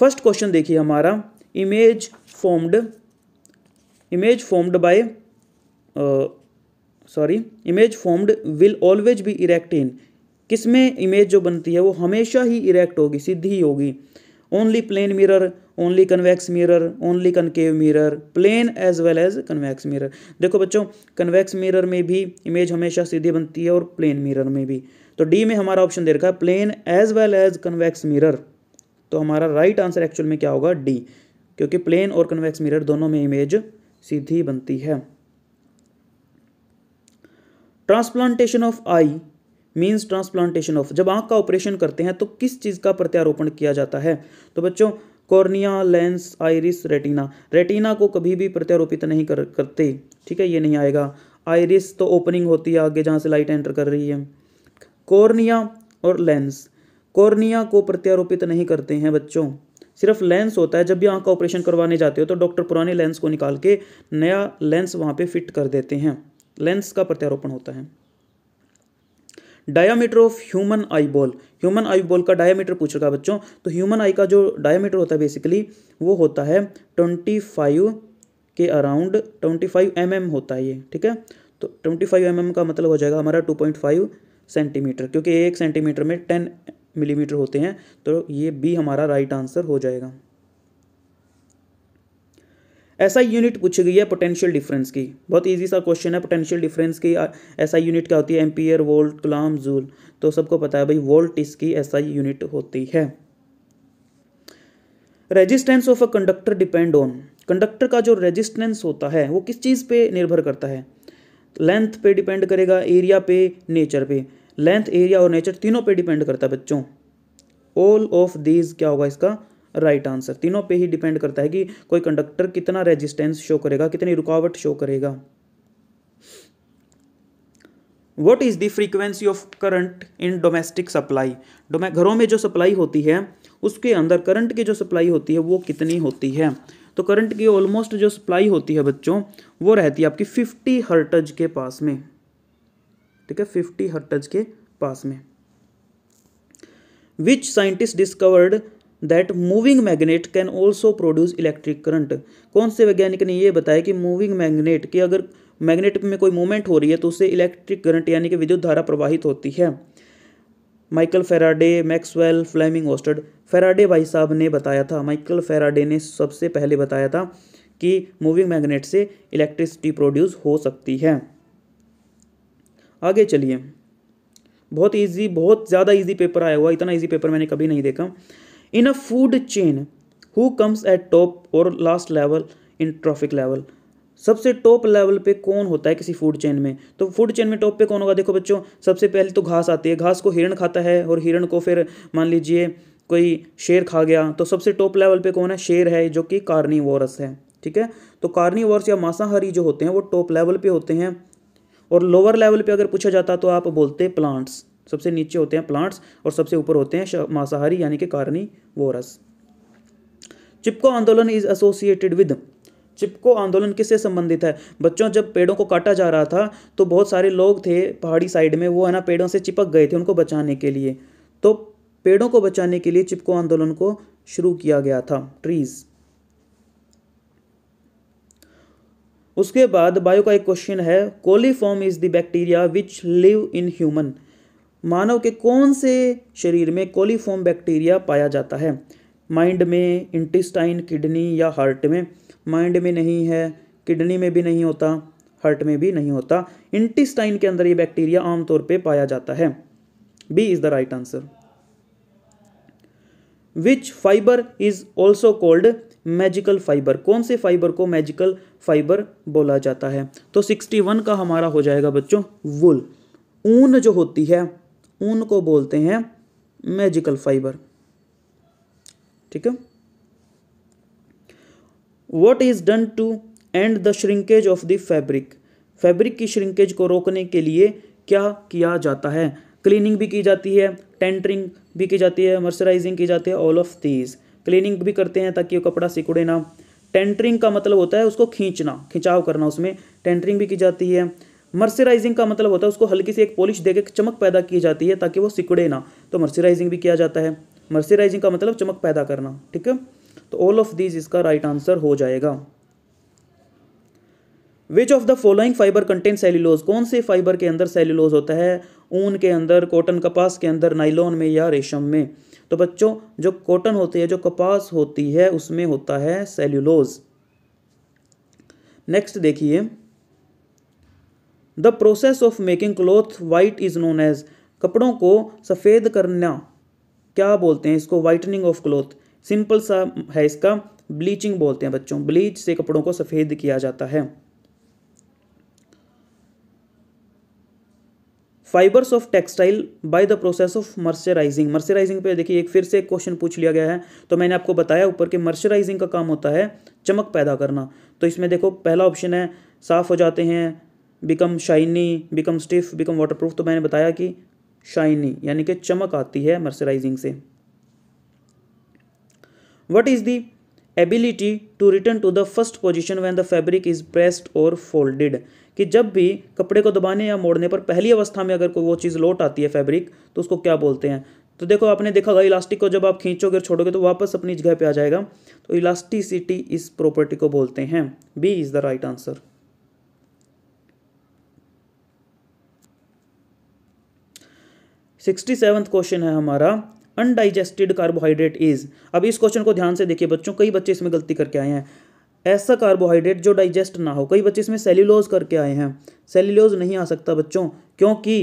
फर्स्ट क्वेश्चन देखिए हमारा image formed image formed by sorry image formed will always be erect in किसमें इमेज जो बनती है वो हमेशा ही इरेक्ट होगी सीधी ही होगी only plane mirror only convex mirror only concave mirror plane as well as convex mirror देखो बच्चों कन्वैक्स मिरर में भी इमेज हमेशा सीधी बनती है और प्लेन मिरर में भी तो डी में हमारा ऑप्शन दे रखा है plane as well as convex mirror तो हमारा राइट right आंसर एक्चुअल में क्या होगा डी क्योंकि प्लेन और कन्वैक्स मिरर दोनों में इमेज सीधी बनती है transplantation of eye means transplantation of जब आंख का ऑपरेशन करते हैं तो किस चीज़ का प्रत्यारोपण किया जाता है तो बच्चों cornea lens iris retina retina को कभी भी प्रत्यारोपित नहीं कर करते ठीक है ये नहीं आएगा आइरिस तो ओपनिंग होती है आगे जहाँ से लाइट एंटर कर रही है कॉर्निया और लेंस कॉर्निया को प्रत्यारोपित नहीं करते हैं बच्चों सिर्फ लेंस होता है जब भी आँख का ऑपरेशन करवाने जाते हो तो डॉक्टर पुराने लेंस को निकाल के नया लेंस वहाँ पर फिट कर देते हैं लेंस का प्रत्यारोपण होता है diameter of human eyeball human eyeball का डायामीटर पूछ रखा है बच्चों तो ह्यूमन आई का जो डायामीटर होता है बेसिकली वो होता है ट्वेंटी फाइव के around twenty five M M होता है ये ठीक है तो ट्वेंटी फाइव एम एम का मतलब हो जाएगा हमारा टू पॉइंट फाइव सेंटीमीटर क्योंकि एक सेंटीमीटर में टेन मिलीमीटर होते हैं तो ये बी हमारा राइट आंसर हो जाएगा ऐसा यूनिट पूछी गई है पोटेंशियल डिफरेंस की बहुत ईजी सा क्वेश्चन है पोटेंशियल डिफरेंस की ऐसा यूनिट क्या होती है एम्पियर वोल्ट क्लाम जूल तो सबको पता है भाई वोल्ट इसकी ऐसा यूनिट होती है resistance of a conductor depend on conductor का जो रेजिस्टेंस होता है वो किस चीज़ पे निर्भर करता है लेंथ पे डिपेंड करेगा एरिया पे नेचर पे लेंथ एरिया और नेचर तीनों पे डिपेंड करता है बच्चों ऑल ऑफ दीज क्या होगा इसका राइट आंसर तीनों पे ही डिपेंड करता है कि कोई कंडक्टर कितना रेजिस्टेंस शो करेगा कितनी रुकावट शो करेगा what is the frequency of current in domestic supply घरों में जो सप्लाई होती है उसके अंदर करंट की जो सप्लाई होती है वो कितनी होती है तो करंट की ऑलमोस्ट जो सप्लाई होती है बच्चों वो रहती है आपकी फिफ्टी हर्टज के पास में ठीक है फिफ्टी हर्टज के पास में which scientist discovered that moving magnet can also produce electric current कौन से वैज्ञानिक ने यह बताया कि मूविंग मैग्नेट कि अगर मैग्नेट में कोई मूवमेंट हो रही है तो उससे इलेक्ट्रिक करंट यानी कि विद्युत धारा प्रवाहित होती है माइकल फेराडे मैक्सवेल फ्लेमिंग ओस्टर्ड फेराडे भाई साहब ने बताया था माइकल फेराडे ने सबसे पहले बताया था कि मूविंग मैग्नेट से इलेक्ट्रिसिटी प्रोड्यूस हो सकती है आगे चलिए बहुत इजी बहुत ज़्यादा इजी पेपर आया हुआ इतना इजी पेपर मैंने कभी नहीं देखा in a food chain who comes at top और last level in trophic level सबसे टॉप लेवल पे कौन होता है किसी फूड चेन में तो फूड चेन में टॉप पे कौन होगा देखो बच्चों सबसे पहले तो घास आती है घास को हिरण खाता है और हिरण को फिर मान लीजिए कोई शेर खा गया तो सबसे टॉप लेवल पे कौन है शेर है जो कि कार्निवोरस है ठीक है तो कार्निवोरस या मांसाहारी जो होते हैं वो टॉप लेवल पे होते हैं और लोअर लेवल पे अगर पूछा जाता तो आप बोलते प्लांट्स सबसे नीचे होते हैं प्लांट्स और सबसे ऊपर होते हैं मांसाहारी यानी कि कारणी वोरस चिपको आंदोलन इज एसोसिएटेड विद चिपको आंदोलन किससे संबंधित है बच्चों जब पेड़ों को काटा जा रहा था तो बहुत सारे लोग थे पहाड़ी साइड में वो है ना पेड़ों से चिपक गए थे उनको बचाने के लिए तो पेड़ों को बचाने के लिए चिपको आंदोलन को शुरू किया गया था ट्रीज उसके बाद बायो का एक क्वेश्चन है coliform is the bacteria which live in human मानव के कौन से शरीर में कोलीफॉर्म बैक्टीरिया पाया जाता है माइंड में इंटेस्टाइन किडनी या हार्ट में माइंड में नहीं है किडनी में भी नहीं होता हार्ट में भी नहीं होता इंटेस्टाइन के अंदर ये बैक्टीरिया आमतौर पे पाया जाता है B is the right answer which fibre is also called magical fibre कौन से फाइबर को मैजिकल फाइबर बोला जाता है तो सिक्सटी वन का हमारा हो जाएगा बच्चों वुल ऊन जो होती है ऊन को बोलते हैं मैजिकल फाइबर ठीक है what is done to end the shrinkage of the fabric fabric की श्रिंकेज को रोकने के लिए क्या किया जाता है क्लीनिंग भी की जाती है टेंटरिंग भी की जाती है मर्सराइजिंग की जाती है ऑल ऑफ दीज क्लीनिंग भी करते हैं ताकि वो कपड़ा सिकुड़े ना टेंटरिंग का मतलब होता है उसको खींचना खिंचाव करना उसमें टेंटरिंग भी की जाती है मर्सराइजिंग का मतलब होता है उसको हल्की सी एक पॉलिश देकर चमक पैदा की जाती है ताकि वो सिकुड़े ना तो मर्सराइजिंग भी किया जाता है मर्सराइजिंग का मतलब चमक पैदा करना ठीक है तो ऑल ऑफ दीज इसका राइट right आंसर हो जाएगा which of the following fibre contain cellulose कौन से फाइबर के अंदर सेल्यूलोज होता है ऊन के अंदर कॉटन कपास के अंदर नाइलॉन में या रेशम में तो बच्चों जो कॉटन होती है जो कपास होती है उसमें होता है सेल्यूलोज नेक्स्ट देखिए the process of making cloth white is known as कपड़ों को सफ़ेद करना क्या बोलते हैं इसको वाइटनिंग ऑफ क्लोथ सिंपल सा है इसका ब्लीचिंग बोलते हैं बच्चों ब्लीच से कपड़ों को सफ़ेद किया जाता है fibres of textile by the process of mercerising mercerising पे देखिए एक फिर से क्वेश्चन पूछ लिया गया है तो मैंने आपको बताया ऊपर के मर्सराइजिंग का काम होता है चमक पैदा करना तो इसमें देखो पहला ऑप्शन है साफ़ हो जाते हैं become shiny become stiff become waterproof तो मैंने बताया कि शाइनी यानी कि चमक आती है मर्सराइजिंग से what is the ability to return to the first position when the fabric is pressed और फोल्डेड कि जब भी कपड़े को दबाने या मोड़ने पर पहली अवस्था में अगर कोई वो चीज़ लौट आती है फैब्रिक तो उसको क्या बोलते हैं तो देखो आपने देखा होगा इलास्टिक को जब आप खींचोगे और छोड़ोगे तो वापस अपनी जगह पे आ जाएगा तो इलास्टिसिटी इस प्रॉपर्टी को बोलते हैं B is the right answer sixty seventh question है हमारा अनडाइजेस्टेड कार्बोहाइड्रेट इज अब इस क्वेश्चन को ध्यान से देखिए बच्चों कई बच्चे इसमें गलती करके आए हैं ऐसा कार्बोहाइड्रेट जो डाइजेस्ट ना हो कई बच्चे इसमें सेल्यूलोज करके आए हैं सेल्यूलोज नहीं आ सकता बच्चों क्योंकि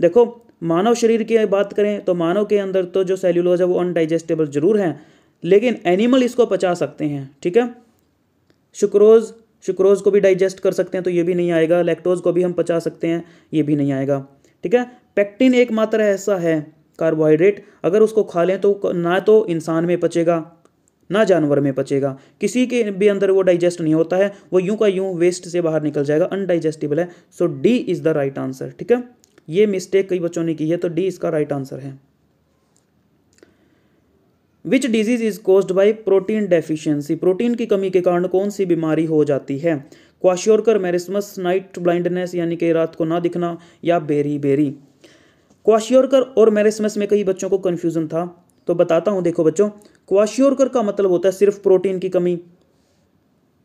देखो मानव शरीर की बात करें तो मानव के अंदर तो जो सेल्यूलोज है वो अनडाइजेस्टेबल जरूर हैं लेकिन एनिमल इसको पचा सकते हैं ठीक है शुक्रोज शुक्रोज को भी डाइजेस्ट कर सकते हैं तो ये भी नहीं आएगा लैक्टोज को भी हम पचा सकते हैं ये भी नहीं आएगा ठीक है पेक्टिन एकमात्र ऐसा है कार्बोहाइड्रेट अगर उसको खा लें तो ना तो इंसान में पचेगा ना जानवर में पचेगा किसी के भी अंदर वो डाइजेस्ट नहीं होता है वो यूं का यूं वेस्ट से बाहर निकल जाएगा अनडाइजेस्टिबल है so D is the right answer ठीक है ये मिस्टेक कई बच्चों ने की है तो डी इसका राइट आंसर है which disease is caused by protein deficiency protein की कमी के कारण कौन सी बीमारी हो जाती है क्वाश्योरकर मैरिसमस नाइट ब्लाइंडनेस यानी कि रात को ना दिखना या बेरी बेरी क्वाश्योरकर और मैरिसमस में कई बच्चों को कन्फ्यूज़न था तो बताता हूँ देखो बच्चों क्वाश्योरकर का मतलब होता है सिर्फ प्रोटीन की कमी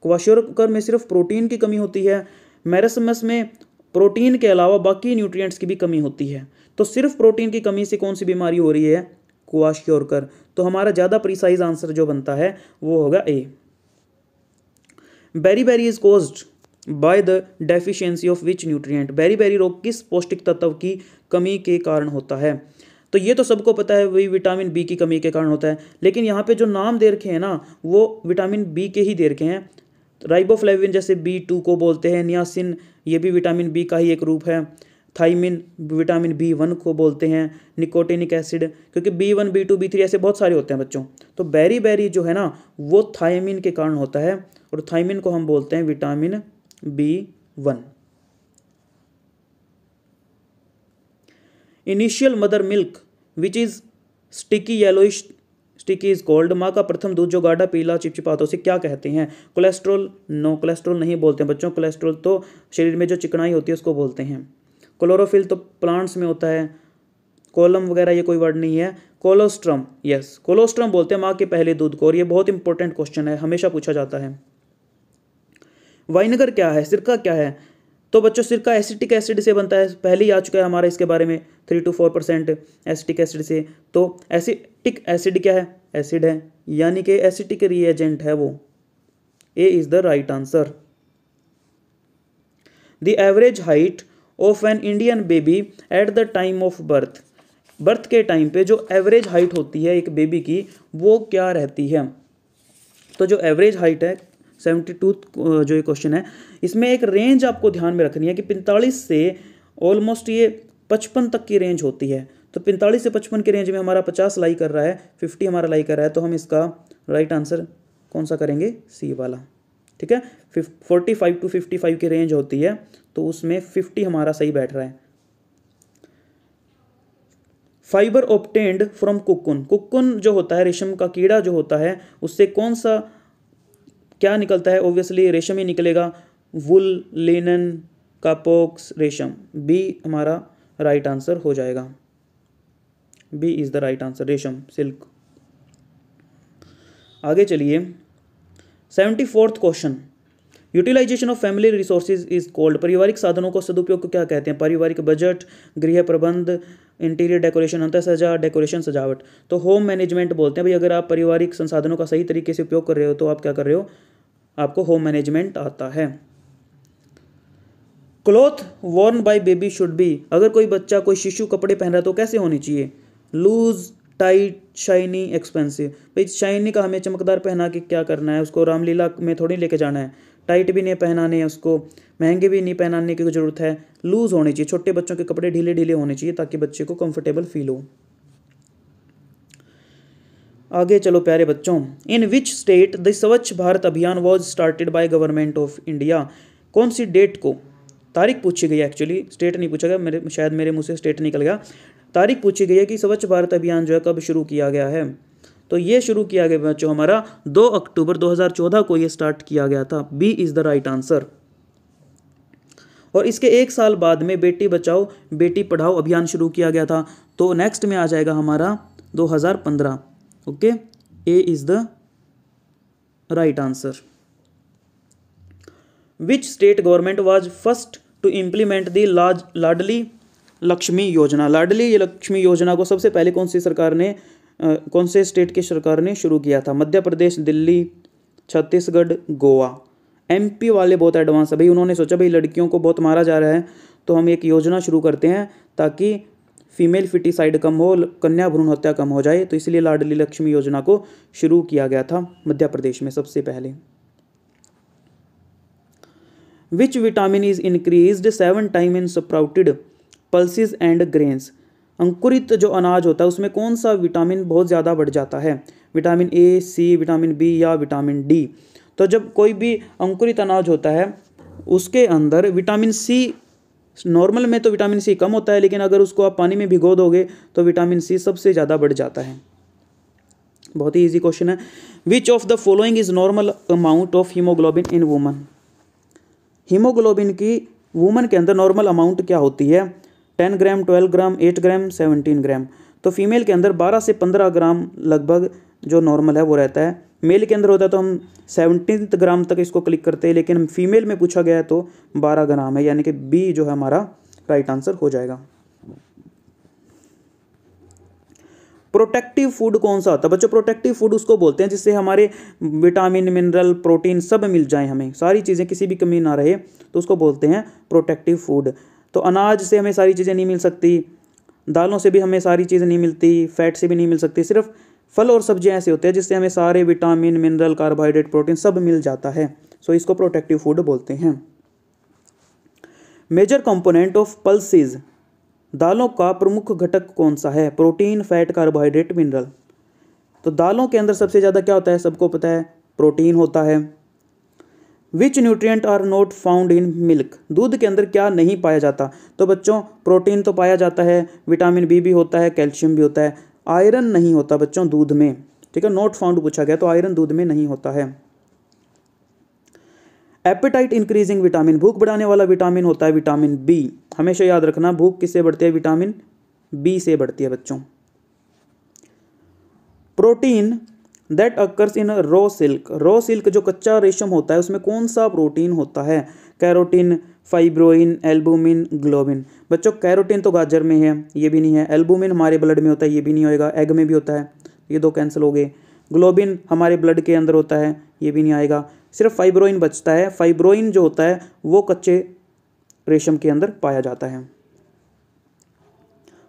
क्वाश्योरकर में सिर्फ प्रोटीन की कमी होती है मैरिस्मस में प्रोटीन के अलावा बाकी न्यूट्रिएंट्स की भी कमी होती है तो सिर्फ प्रोटीन की कमी से कौन सी बीमारी हो रही है क्वाश्योरकर तो हमारा ज़्यादा प्रिसाइज आंसर जो बनता है वो होगा A beri is cause by the deficiency of which nutrient beri रोग किस पौष्टिक तत्व की कमी के कारण होता है तो ये तो सबको पता है वही विटामिन बी की कमी के कारण होता है लेकिन यहाँ पे जो नाम दे रखे हैं ना वो विटामिन बी के ही दे रखे हैं राइबोफ्लेविन जैसे बी टू को बोलते हैं नियासिन ये भी विटामिन बी का ही एक रूप है थाइमिन विटामिन बी वन को बोलते हैं निकोटिनिक एसिड क्योंकि B one B two B three ऐसे बहुत सारे होते हैं बच्चों तो बैरी बैरी जो है ना वो थाइमिन के कारण होता है और थाइमिन को हम बोलते हैं vitamin B one initial mother milk which is sticky yellow sticky is called माँ का प्रथम दूध जो गाढ़ा पीला चिपचिपा होता है उसे क्या कहते हैं कोलेस्ट्रोल नो कोलेस्ट्रोल नहीं बोलते हैं बच्चों कोलेस्ट्रोल तो शरीर में जो चिकनाई होती है उसको बोलते हैं क्लोरोफिल तो प्लांट्स में होता है कोलम वगैरह ये कोई वर्ड नहीं है कोलोस्ट्रम यस कोलोस्ट्रम बोलते हैं माँ के पहले दूध को और ये बहुत इंपॉर्टेंट क्वेश्चन है हमेशा पूछा जाता है वाइनगर क्या है सिरका क्या है तो बच्चों सिरका एसिटिक एसिड से बनता है पहले ही आ चुका है हमारा इसके बारे में three to four percent acetic acid से तो एसिटिक एसिड क्या है एसिड है यानी कि एसिटिक रिएजेंट है वो A is the right answer the average height of an Indian baby at the time of birth birth के टाइम पे जो एवरेज हाइट होती है एक बेबी की वो क्या रहती है तो जो एवरेज हाइट है सेवेंटी टू जो ये क्वेश्चन है इसमें एक रेंज आपको ध्यान में रखनी है कि पैंतालीस से ऑलमोस्ट ये पचपन तक की रेंज होती है तो पैंतालीस से पचपन की रेंज में हमारा पचास लाई कर रहा है फिफ्टी हमारा लाई कर रहा है तो हम इसका राइट आंसर कौन सा करेंगे सी वाला ठीक है forty five to fifty five की रेंज होती है तो उसमें फिफ्टी हमारा सही बैठ रहा है fibre obtained from cocoon cocoon जो होता है रेशम का कीड़ा जो होता है उससे कौन सा क्या निकलता है ओब्वियसली रेशम ही निकलेगा वुल लिनन कापोक्स रेशम बी हमारा राइट आंसर हो जाएगा B is the right answer रेशम सिल्क आगे चलिए seventy fourth question utilisation of family resources is called पारिवारिक साधनों को सदुपयोग को क्या कहते हैं पारिवारिक बजट गृह प्रबंध इंटीरियर डेकोरेशन अंतर सजा डेकोरेशन सजावट तो होम मैनेजमेंट बोलते हैं भाई अगर आप पारिवारिक संसाधनों का सही तरीके से उपयोग कर रहे हो तो आप क्या कर रहे हो आपको होम मैनेजमेंट आता है cloth worn by baby should be अगर कोई बच्चा कोई शिशु कपड़े पहन रहा है तो कैसे होने चाहिए लूज टाइट शाइनी एक्सपेंसिव भाई शाइनी का हमें चमकदार पहना के क्या करना है उसको रामलीला में थोड़ी लेके जाना है टाइट भी नहीं पहनाने उसको महंगे भी नहीं पहनाने की जरूरत है लूज़ होने चाहिए छोटे बच्चों के कपड़े ढीले ढीले होने चाहिए ताकि बच्चे को कंफर्टेबल फील हो आगे चलो प्यारे बच्चों इन which state the Swachh Bharat Abhiyan was started by government of India कौन सी डेट को तारीख पूछी गई एक्चुअली स्टेट नहीं पूछा गया मेरे शायद मेरे मुँह से स्टेट निकल गया तारीख पूछी गई है कि स्वच्छ भारत अभियान जो है कब शुरू किया गया है तो ये शुरू किया गया बच्चों हमारा 2 अक्टूबर 2014 को ये स्टार्ट किया गया था B is the right answer और इसके एक साल बाद में बेटी बचाओ बेटी पढ़ाओ अभियान शुरू किया गया था तो नेक्स्ट में आ जाएगा हमारा 2015 okay A is the right answer which state government was first to implement the लाज लाडली लक्ष्मी योजना लाडली ये लक्ष्मी योजना को सबसे पहले कौन सी सरकार ने कौन से स्टेट की सरकार ने शुरू किया था मध्य प्रदेश दिल्ली छत्तीसगढ़ गोवा एम वाले बहुत एडवांस है भाई उन्होंने सोचा भाई लड़कियों को बहुत मारा जा रहा है तो हम एक योजना शुरू करते हैं ताकि फीमेल फिटिसाइड कम हो कन्या भ्रूण हत्या कम हो जाए तो इसलिए लाडली लक्ष्मी योजना को शुरू किया गया था मध्य प्रदेश में सबसे पहले which vitamin is increase seven time in sprouted pulses and grains अंकुरित जो अनाज होता है उसमें कौन सा विटामिन बहुत ज़्यादा बढ़ जाता है vitamin A C vitamin B या विटामिन डी तो जब कोई भी अंकुरित अनाज होता है उसके अंदर विटामिन सी नॉर्मल में तो विटामिन सी कम होता है लेकिन अगर उसको आप पानी में भिगो दोगे तो विटामिन सी सबसे ज़्यादा बढ़ जाता है बहुत ही इजी क्वेश्चन है which of the following is normal amount of haemoglobin in woman haemoglobin की वुमन के अंदर नॉर्मल अमाउंट क्या होती है ten gram twelve gram eight gram seventeen gram तो फीमेल के अंदर बारह से पंद्रह ग्राम लगभग जो नॉर्मल है वो रहता है मेल के अंदर होता तो हम सेवनटीन ग्राम तक इसको क्लिक करते हैं लेकिन फीमेल में पूछा गया है तो बारह ग्राम है यानी कि बी जो है हमारा राइट आंसर हो जाएगा प्रोटेक्टिव फूड कौन सा होता है बच्चों प्रोटेक्टिव फूड उसको बोलते हैं जिससे हमारे विटामिन मिनरल प्रोटीन सब मिल जाए हमें सारी चीज़ें किसी भी कमी ना रहे तो उसको बोलते हैं प्रोटेक्टिव फूड तो अनाज से हमें सारी चीज़ें नहीं मिल सकती दालों से भी हमें सारी चीज़ें नहीं मिलती फैट से भी नहीं मिल सकती सिर्फ फल और सब्जियाँ ऐसे होते हैं जिससे हमें सारे विटामिन मिनरल कार्बोहाइड्रेट प्रोटीन सब मिल जाता है सो इसको प्रोटेक्टिव फूड बोलते हैं मेजर कंपोनेंट ऑफ पल्सिस दालों का प्रमुख घटक कौन सा है प्रोटीन फैट कार्बोहाइड्रेट मिनरल तो दालों के अंदर सबसे ज़्यादा क्या होता है सबको पता है प्रोटीन होता है which nutrient are not found in milk दूध के अंदर क्या नहीं पाया जाता तो बच्चों प्रोटीन तो पाया जाता है विटामिन बी भी होता है कैल्शियम भी होता है आयरन नहीं होता बच्चों दूध में ठीक है नोट फाउंड पूछा गया तो आयरन दूध में नहीं होता है एपेटाइट इंक्रीजिंग विटामिन भूख बढ़ाने वाला विटामिन होता है विटामिन बी हमेशा याद रखना भूख किससे बढ़ती है विटामिन बी से बढ़ती है बच्चों protein that occurs in raw silk raw silk जो कच्चा रेशम होता है उसमें कौन सा प्रोटीन होता है कैरोटीन फाइब्रोइन एल्बुमिन ग्लोबिन बच्चों कैरोटीन तो गाजर में है ये भी नहीं है एल्बुमिन हमारे ब्लड में होता है ये भी नहीं होएगा एग में भी होता है ये दो कैंसिल हो गए ग्लोबिन हमारे ब्लड के अंदर होता है ये भी नहीं आएगा सिर्फ फाइब्रोइन बचता है फाइब्रोइन जो होता है वो कच्चे रेशम के अंदर पाया जाता है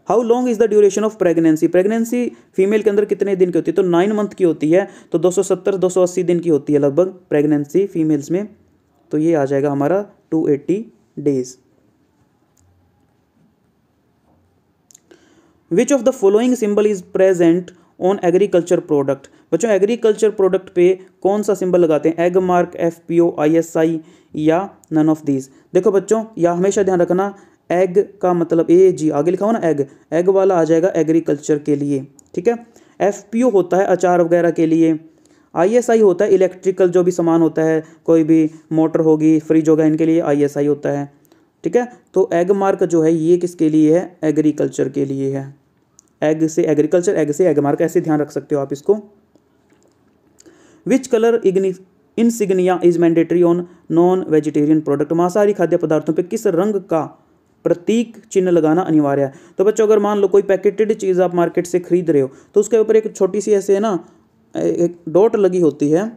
how long is the duration of pregnancy pregnancy female के अंदर कितने दिन की होती है तो नाइन मंथ की होती है तो 270 280 दिन की होती है लगभग प्रेगनेंसी फीमेल्स में तो ये आ जाएगा हमारा two eighty days which of the following symbol is present on agriculture product बच्चों एग्रीकल्चर प्रोडक्ट पे कौन सा सिंबल लगाते हैं Agmark F P O I S I या नन ऑफ दीज देखो बच्चों या हमेशा ध्यान रखना एग का मतलब ए जी आगे लिखा हो ना एग एग वाला आ जाएगा एग्रीकल्चर के लिए ठीक है एफ पी ओ होता है अचार वगैरह के लिए आईएसआई होता है इलेक्ट्रिकल जो भी सामान होता है कोई भी मोटर होगी फ्रिज होगा इनके लिए आईएसआई होता है ठीक है तो एग मार्क जो है ये किसके लिए है एग्रीकल्चर के लिए है एग से एग्रीकल्चर एग से एग मार्क ऐसे ध्यान रख सकते हो आप इसको विच कलर इग्नि insignia is mandatory on non vegetarian product मांसाहारी खाद्य पदार्थों पर किस रंग का प्रतीक चिन्ह लगाना अनिवार्य है तो बच्चों अगर मान लो कोई पैकेटेड चीज़ आप मार्केट से खरीद रहे हो तो उसके ऊपर एक छोटी सी ऐसे है ना एक डॉट लगी होती है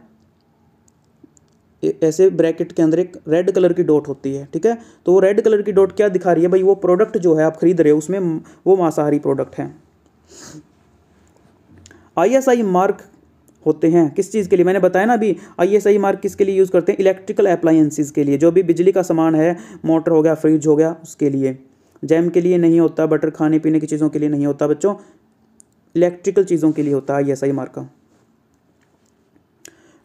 ऐसे ब्रैकेट के अंदर एक रेड कलर की डॉट होती है ठीक है तो वो रेड कलर की डॉट क्या दिखा रही है भाई वो प्रोडक्ट जो है आप खरीद रहे हो उसमें वो मांसाहारी प्रोडक्ट है आईएसआई मार्क होते हैं किस चीज़ के लिए मैंने बताया ना अभी आईएसआई मार्क किसके लिए यूज़ करते हैं इलेक्ट्रिकल अप्लाइंसिस के लिए जो भी बिजली का सामान है मोटर हो गया फ्रिज हो गया उसके लिए जैम के लिए नहीं होता बटर खाने पीने की चीज़ों के लिए नहीं होता बच्चों इलेक्ट्रिकल चीज़ों के लिए होता है आई एस आई मार्क का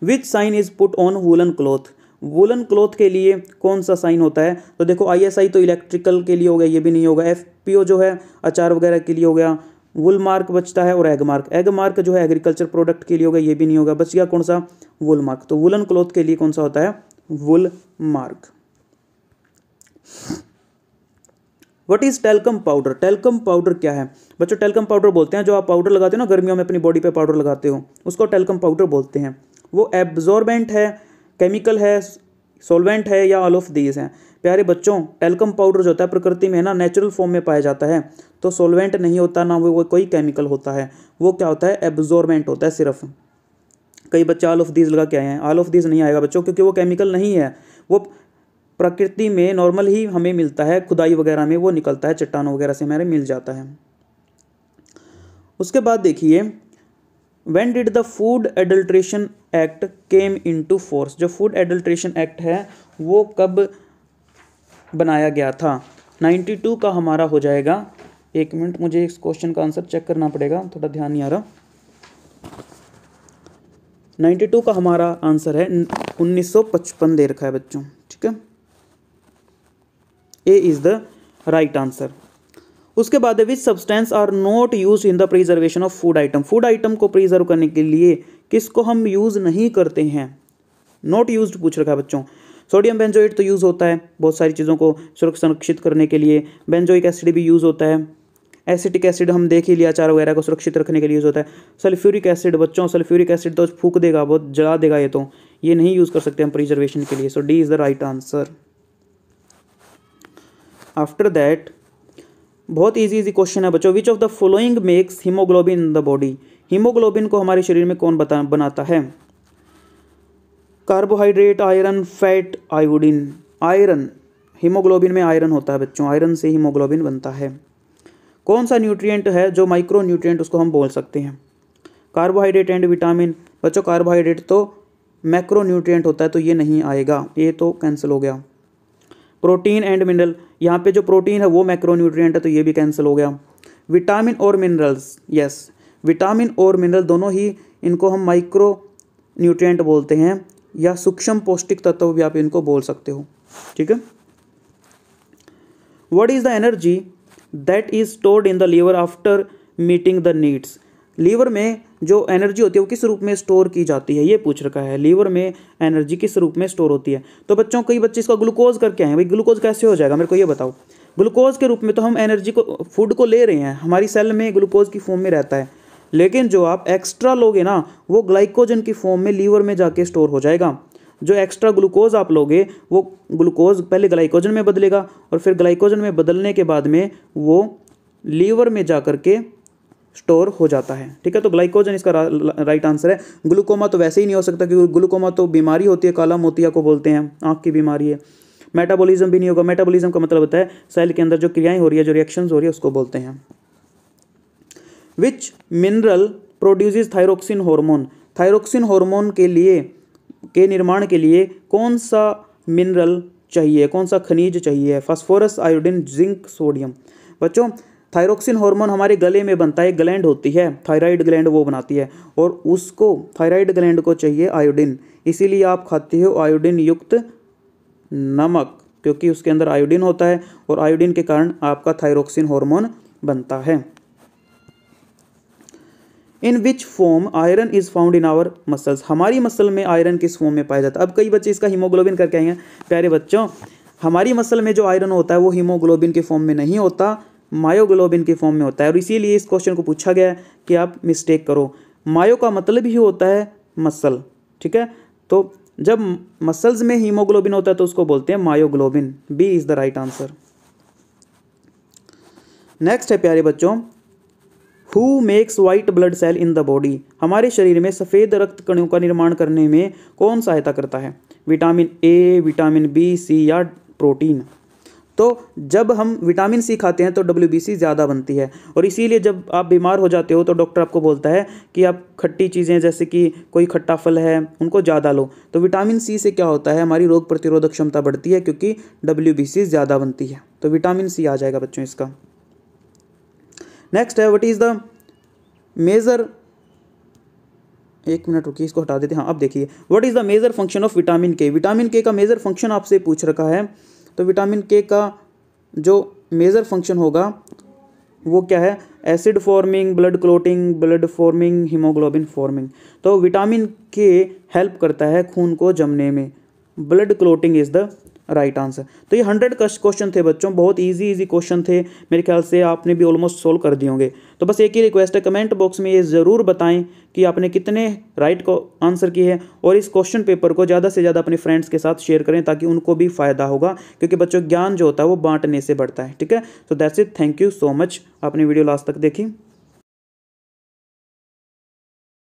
which sign is put on woollen cloth woollen cloth के लिए कौन सा साइन होता है तो देखो आईएसआई तो इलेक्ट्रिकल के लिए हो गया ये भी नहीं होगा एफपीओ जो है अचार वगैरह के लिए हो गया वुल मार्क बचता है और एग मार्क एग मार्क जो है एग्रीकल्चर प्रोडक्ट के लिए होगा ये भी नहीं होगा बच गया कौन सा वुल मार्क तो वुलन क्लॉथ के लिए कौन सा होता है Woolmark what is talcum powder talcum powder क्या है बच्चों टेलकम पाउडर बोलते हैं जो आप पाउडर लगाते हो ना गर्मियों में अपनी बॉडी पे पाउडर लगाते हो उसको टेलकम पाउडर बोलते हैं वो एब्जॉर्बेंट है केमिकल है सॉल्वेंट है या ऑल ऑफ दीज हैं प्यारे बच्चों टेलकम पाउडर जो होता है प्रकृति में ना नेचुरल फॉर्म में पाया जाता है तो सॉल्वेंट नहीं होता ना वो कोई केमिकल होता है वो क्या होता है एब्जॉर्बेंट होता है सिर्फ कई बच्चे ऑल ऑफ दीज लगा के आए हैं ऑल ऑफ दीज नहीं आएगा बच्चों क्योंकि वो केमिकल नहीं है वो प्रकृति में नॉर्मल ही हमें मिलता है खुदाई वगैरह में वो निकलता है चट्टान वगैरह से हमारे मिल जाता है उसके बाद देखिए when did the food adulteration act came into force जो फूड एडल्ट्रेशन एक्ट है वो कब बनाया गया था 92 का हमारा हो जाएगा एक मिनट मुझे इस क्वेश्चन का आंसर चेक करना पड़ेगा थोड़ा ध्यान नहीं आ रहा 92 का हमारा आंसर है 1955 दे रखा है बच्चों ठीक है A is the right answer उसके बाद which substance are not use in the preservation of food item food item को प्रिजर्व करने के लिए किसको हम यूज़ नहीं करते हैं नॉट यूज पूछ रखा है बच्चों सोडियम बेंजोइट तो यूज़ होता है बहुत सारी चीज़ों को संरक्षित करने के लिए बेंजोइक एसिड भी यूज़ होता है एसिटिक एसिड हम देख ही लिया चार वगैरह को सुरक्षित रखने के लिए यूज़ होता है सल्फ्यूरिक एसिड बच्चों सल्फ्यूरिक एसिड तो फूक देगा बहुत जला देगा ये तो ये नहीं यूज़ कर सकते हम प्रिजर्वेशन के लिए so D is the right answer after that बहुत ईजी इजी क्वेश्चन है बच्चों which of the following makes haemoglobin in the body haemoglobin को हमारे शरीर में कौन बता बनाता है carbohydrate iron fat iodine iron haemoglobin में आयरन होता है बच्चों आयरन से हीमोग्लोबिन बनता है कौन सा न्यूट्रिएंट है जो माइक्रो न्यूट्रिएंट उसको हम बोल सकते हैं कार्बोहाइड्रेट एंड विटामिन बच्चों कार्बोहाइड्रेट तो मैक्रो न्यूट्रिएंट होता है तो ये नहीं आएगा ये तो कैंसिल हो गया प्रोटीन एंड मिनरल यहाँ पे जो प्रोटीन है वो मैक्रो न्यूट्रिएंट है तो ये भी कैंसिल हो गया विटामिन और मिनरल्स यस विटामिन और मिनरल दोनों ही इनको हम माइक्रो न्यूट्रिएंट बोलते हैं या सूक्ष्म पौष्टिक तत्व भी आप इनको बोल सकते हो ठीक है what is the energy that is stored in the liver after meeting the needs liver में जो एनर्जी होती है वो किस रूप में स्टोर की जाती है ये पूछ रखा है लीवर में एनर्जी किस रूप में स्टोर होती है तो बच्चों कई बच्चे इसका ग्लूकोज करके आए भाई ग्लूकोज कैसे हो जाएगा मेरे को ये बताओ ग्लूकोज के रूप में तो हम एनर्जी को फूड को ले रहे हैं हमारी सेल में ग्लूकोज की फॉर्म में रहता है लेकिन जो आप एक्स्ट्रा लोगे ना वो ग्लाइकोजन की फॉर्म में लीवर में जाके स्टोर हो जाएगा जो एक्स्ट्रा ग्लूकोज आप लोगे वो ग्लूकोज पहले ग्लाइकोजन में बदलेगा और फिर ग्लाइकोजन में बदलने के बाद में वो लीवर में जा कर के स्टोर हो जाता है ठीक है तो ग्लाइकोजन इसका रा, राइट आंसर है ग्लूकोमा तो वैसे ही नहीं हो सकता क्योंकि ग्लूकोमा तो बीमारी होती है काला मोतिया को बोलते हैं आँख की बीमारी है मेटाबॉलिज्म भी नहीं होगा मेटाबॉलिज्म का मतलब होता है सेल के अंदर जो क्रियाएं हो रही है जो रिएक्शंस हो रही है उसको बोलते हैं which mineral produces thyroxine hormone thyroxine hormone के लिए के निर्माण के लिए कौन सा मिनरल चाहिए कौन सा खनिज चाहिए फास्फोरस आयोडीन जिंक सोडियम बच्चों थायरोक्सिन हार्मोन हमारे गले में बनता है ग्लैंड होती है थायराइड ग्लैंड वो बनाती है और उसको थायराइड ग्लैंड को चाहिए आयोडीन इसीलिए आप खाते हो आयोडीन युक्त नमक क्योंकि उसके अंदर आयोडीन होता है और आयोडीन के कारण आपका थायरोक्सिन हार्मोन बनता है in which form iron is found in our muscles हमारी मसल में आयरन किस फॉर्म में पाया जाता है अब कई बच्चे इसका हीमोग्लोबिन करके आएंगे प्यारे बच्चों हमारी मसल में जो आयरन होता है वो हीमोग्लोबिन के फॉर्म में नहीं होता मायोग्लोबिन के फॉर्म में होता है और इसीलिए इस क्वेश्चन को पूछा गया है कि आप मिस्टेक करो मायो का मतलब ही होता है मसल ठीक है तो जब मसल्स में हीमोग्लोबिन होता है तो उसको बोलते हैं myoglobin B is the right answer next है प्यारे बच्चों who makes white blood cell in the body हमारे शरीर में सफ़ेद रक्त कणों का निर्माण करने में कौन सहायता करता है vitamin A vitamin B C या प्रोटीन तो जब हम विटामिन सी खाते हैं तो डब्ल्यू ज़्यादा बनती है और इसीलिए जब आप बीमार हो जाते हो तो डॉक्टर आपको बोलता है कि आप खट्टी चीज़ें जैसे कि कोई खट्टा फल है उनको ज़्यादा लो तो विटामिन सी से क्या होता है हमारी रोग प्रतिरोधक क्षमता बढ़ती है क्योंकि डब्ल्यू ज़्यादा बनती है तो विटामिन सी आ जाएगा बच्चों इसका नेक्स्ट है वट इज़ द मेज़र एक मिनट रुकिए इसको हटा देते हैं हाँ अब देखिए what is the major function of vitamin K vitamin K का मेजर फंक्शन आपसे पूछ रखा है तो विटामिन के का जो मेजर फंक्शन होगा वो क्या है acid forming blood clotting blood forming haemoglobin forming तो विटामिन के हेल्प करता है खून को जमने में blood clotting is the right answer तो ये हंड्रेड क्वेश्चन थे बच्चों बहुत इजी इजी क्वेश्चन थे मेरे ख्याल से आपने भी ऑलमोस्ट सोल्व कर दिए होंगे तो बस एक ही रिक्वेस्ट है कमेंट बॉक्स में ये ज़रूर बताएं कि आपने कितने राइट को आंसर किए हैं और इस क्वेश्चन पेपर को ज़्यादा से ज़्यादा अपने फ्रेंड्स के साथ शेयर करें ताकि उनको भी फ़ायदा होगा क्योंकि बच्चों ज्ञान जो होता है वो बांटने से बढ़ता है ठीक है so that's it thank you so much आपने वीडियो लास्ट तक देखी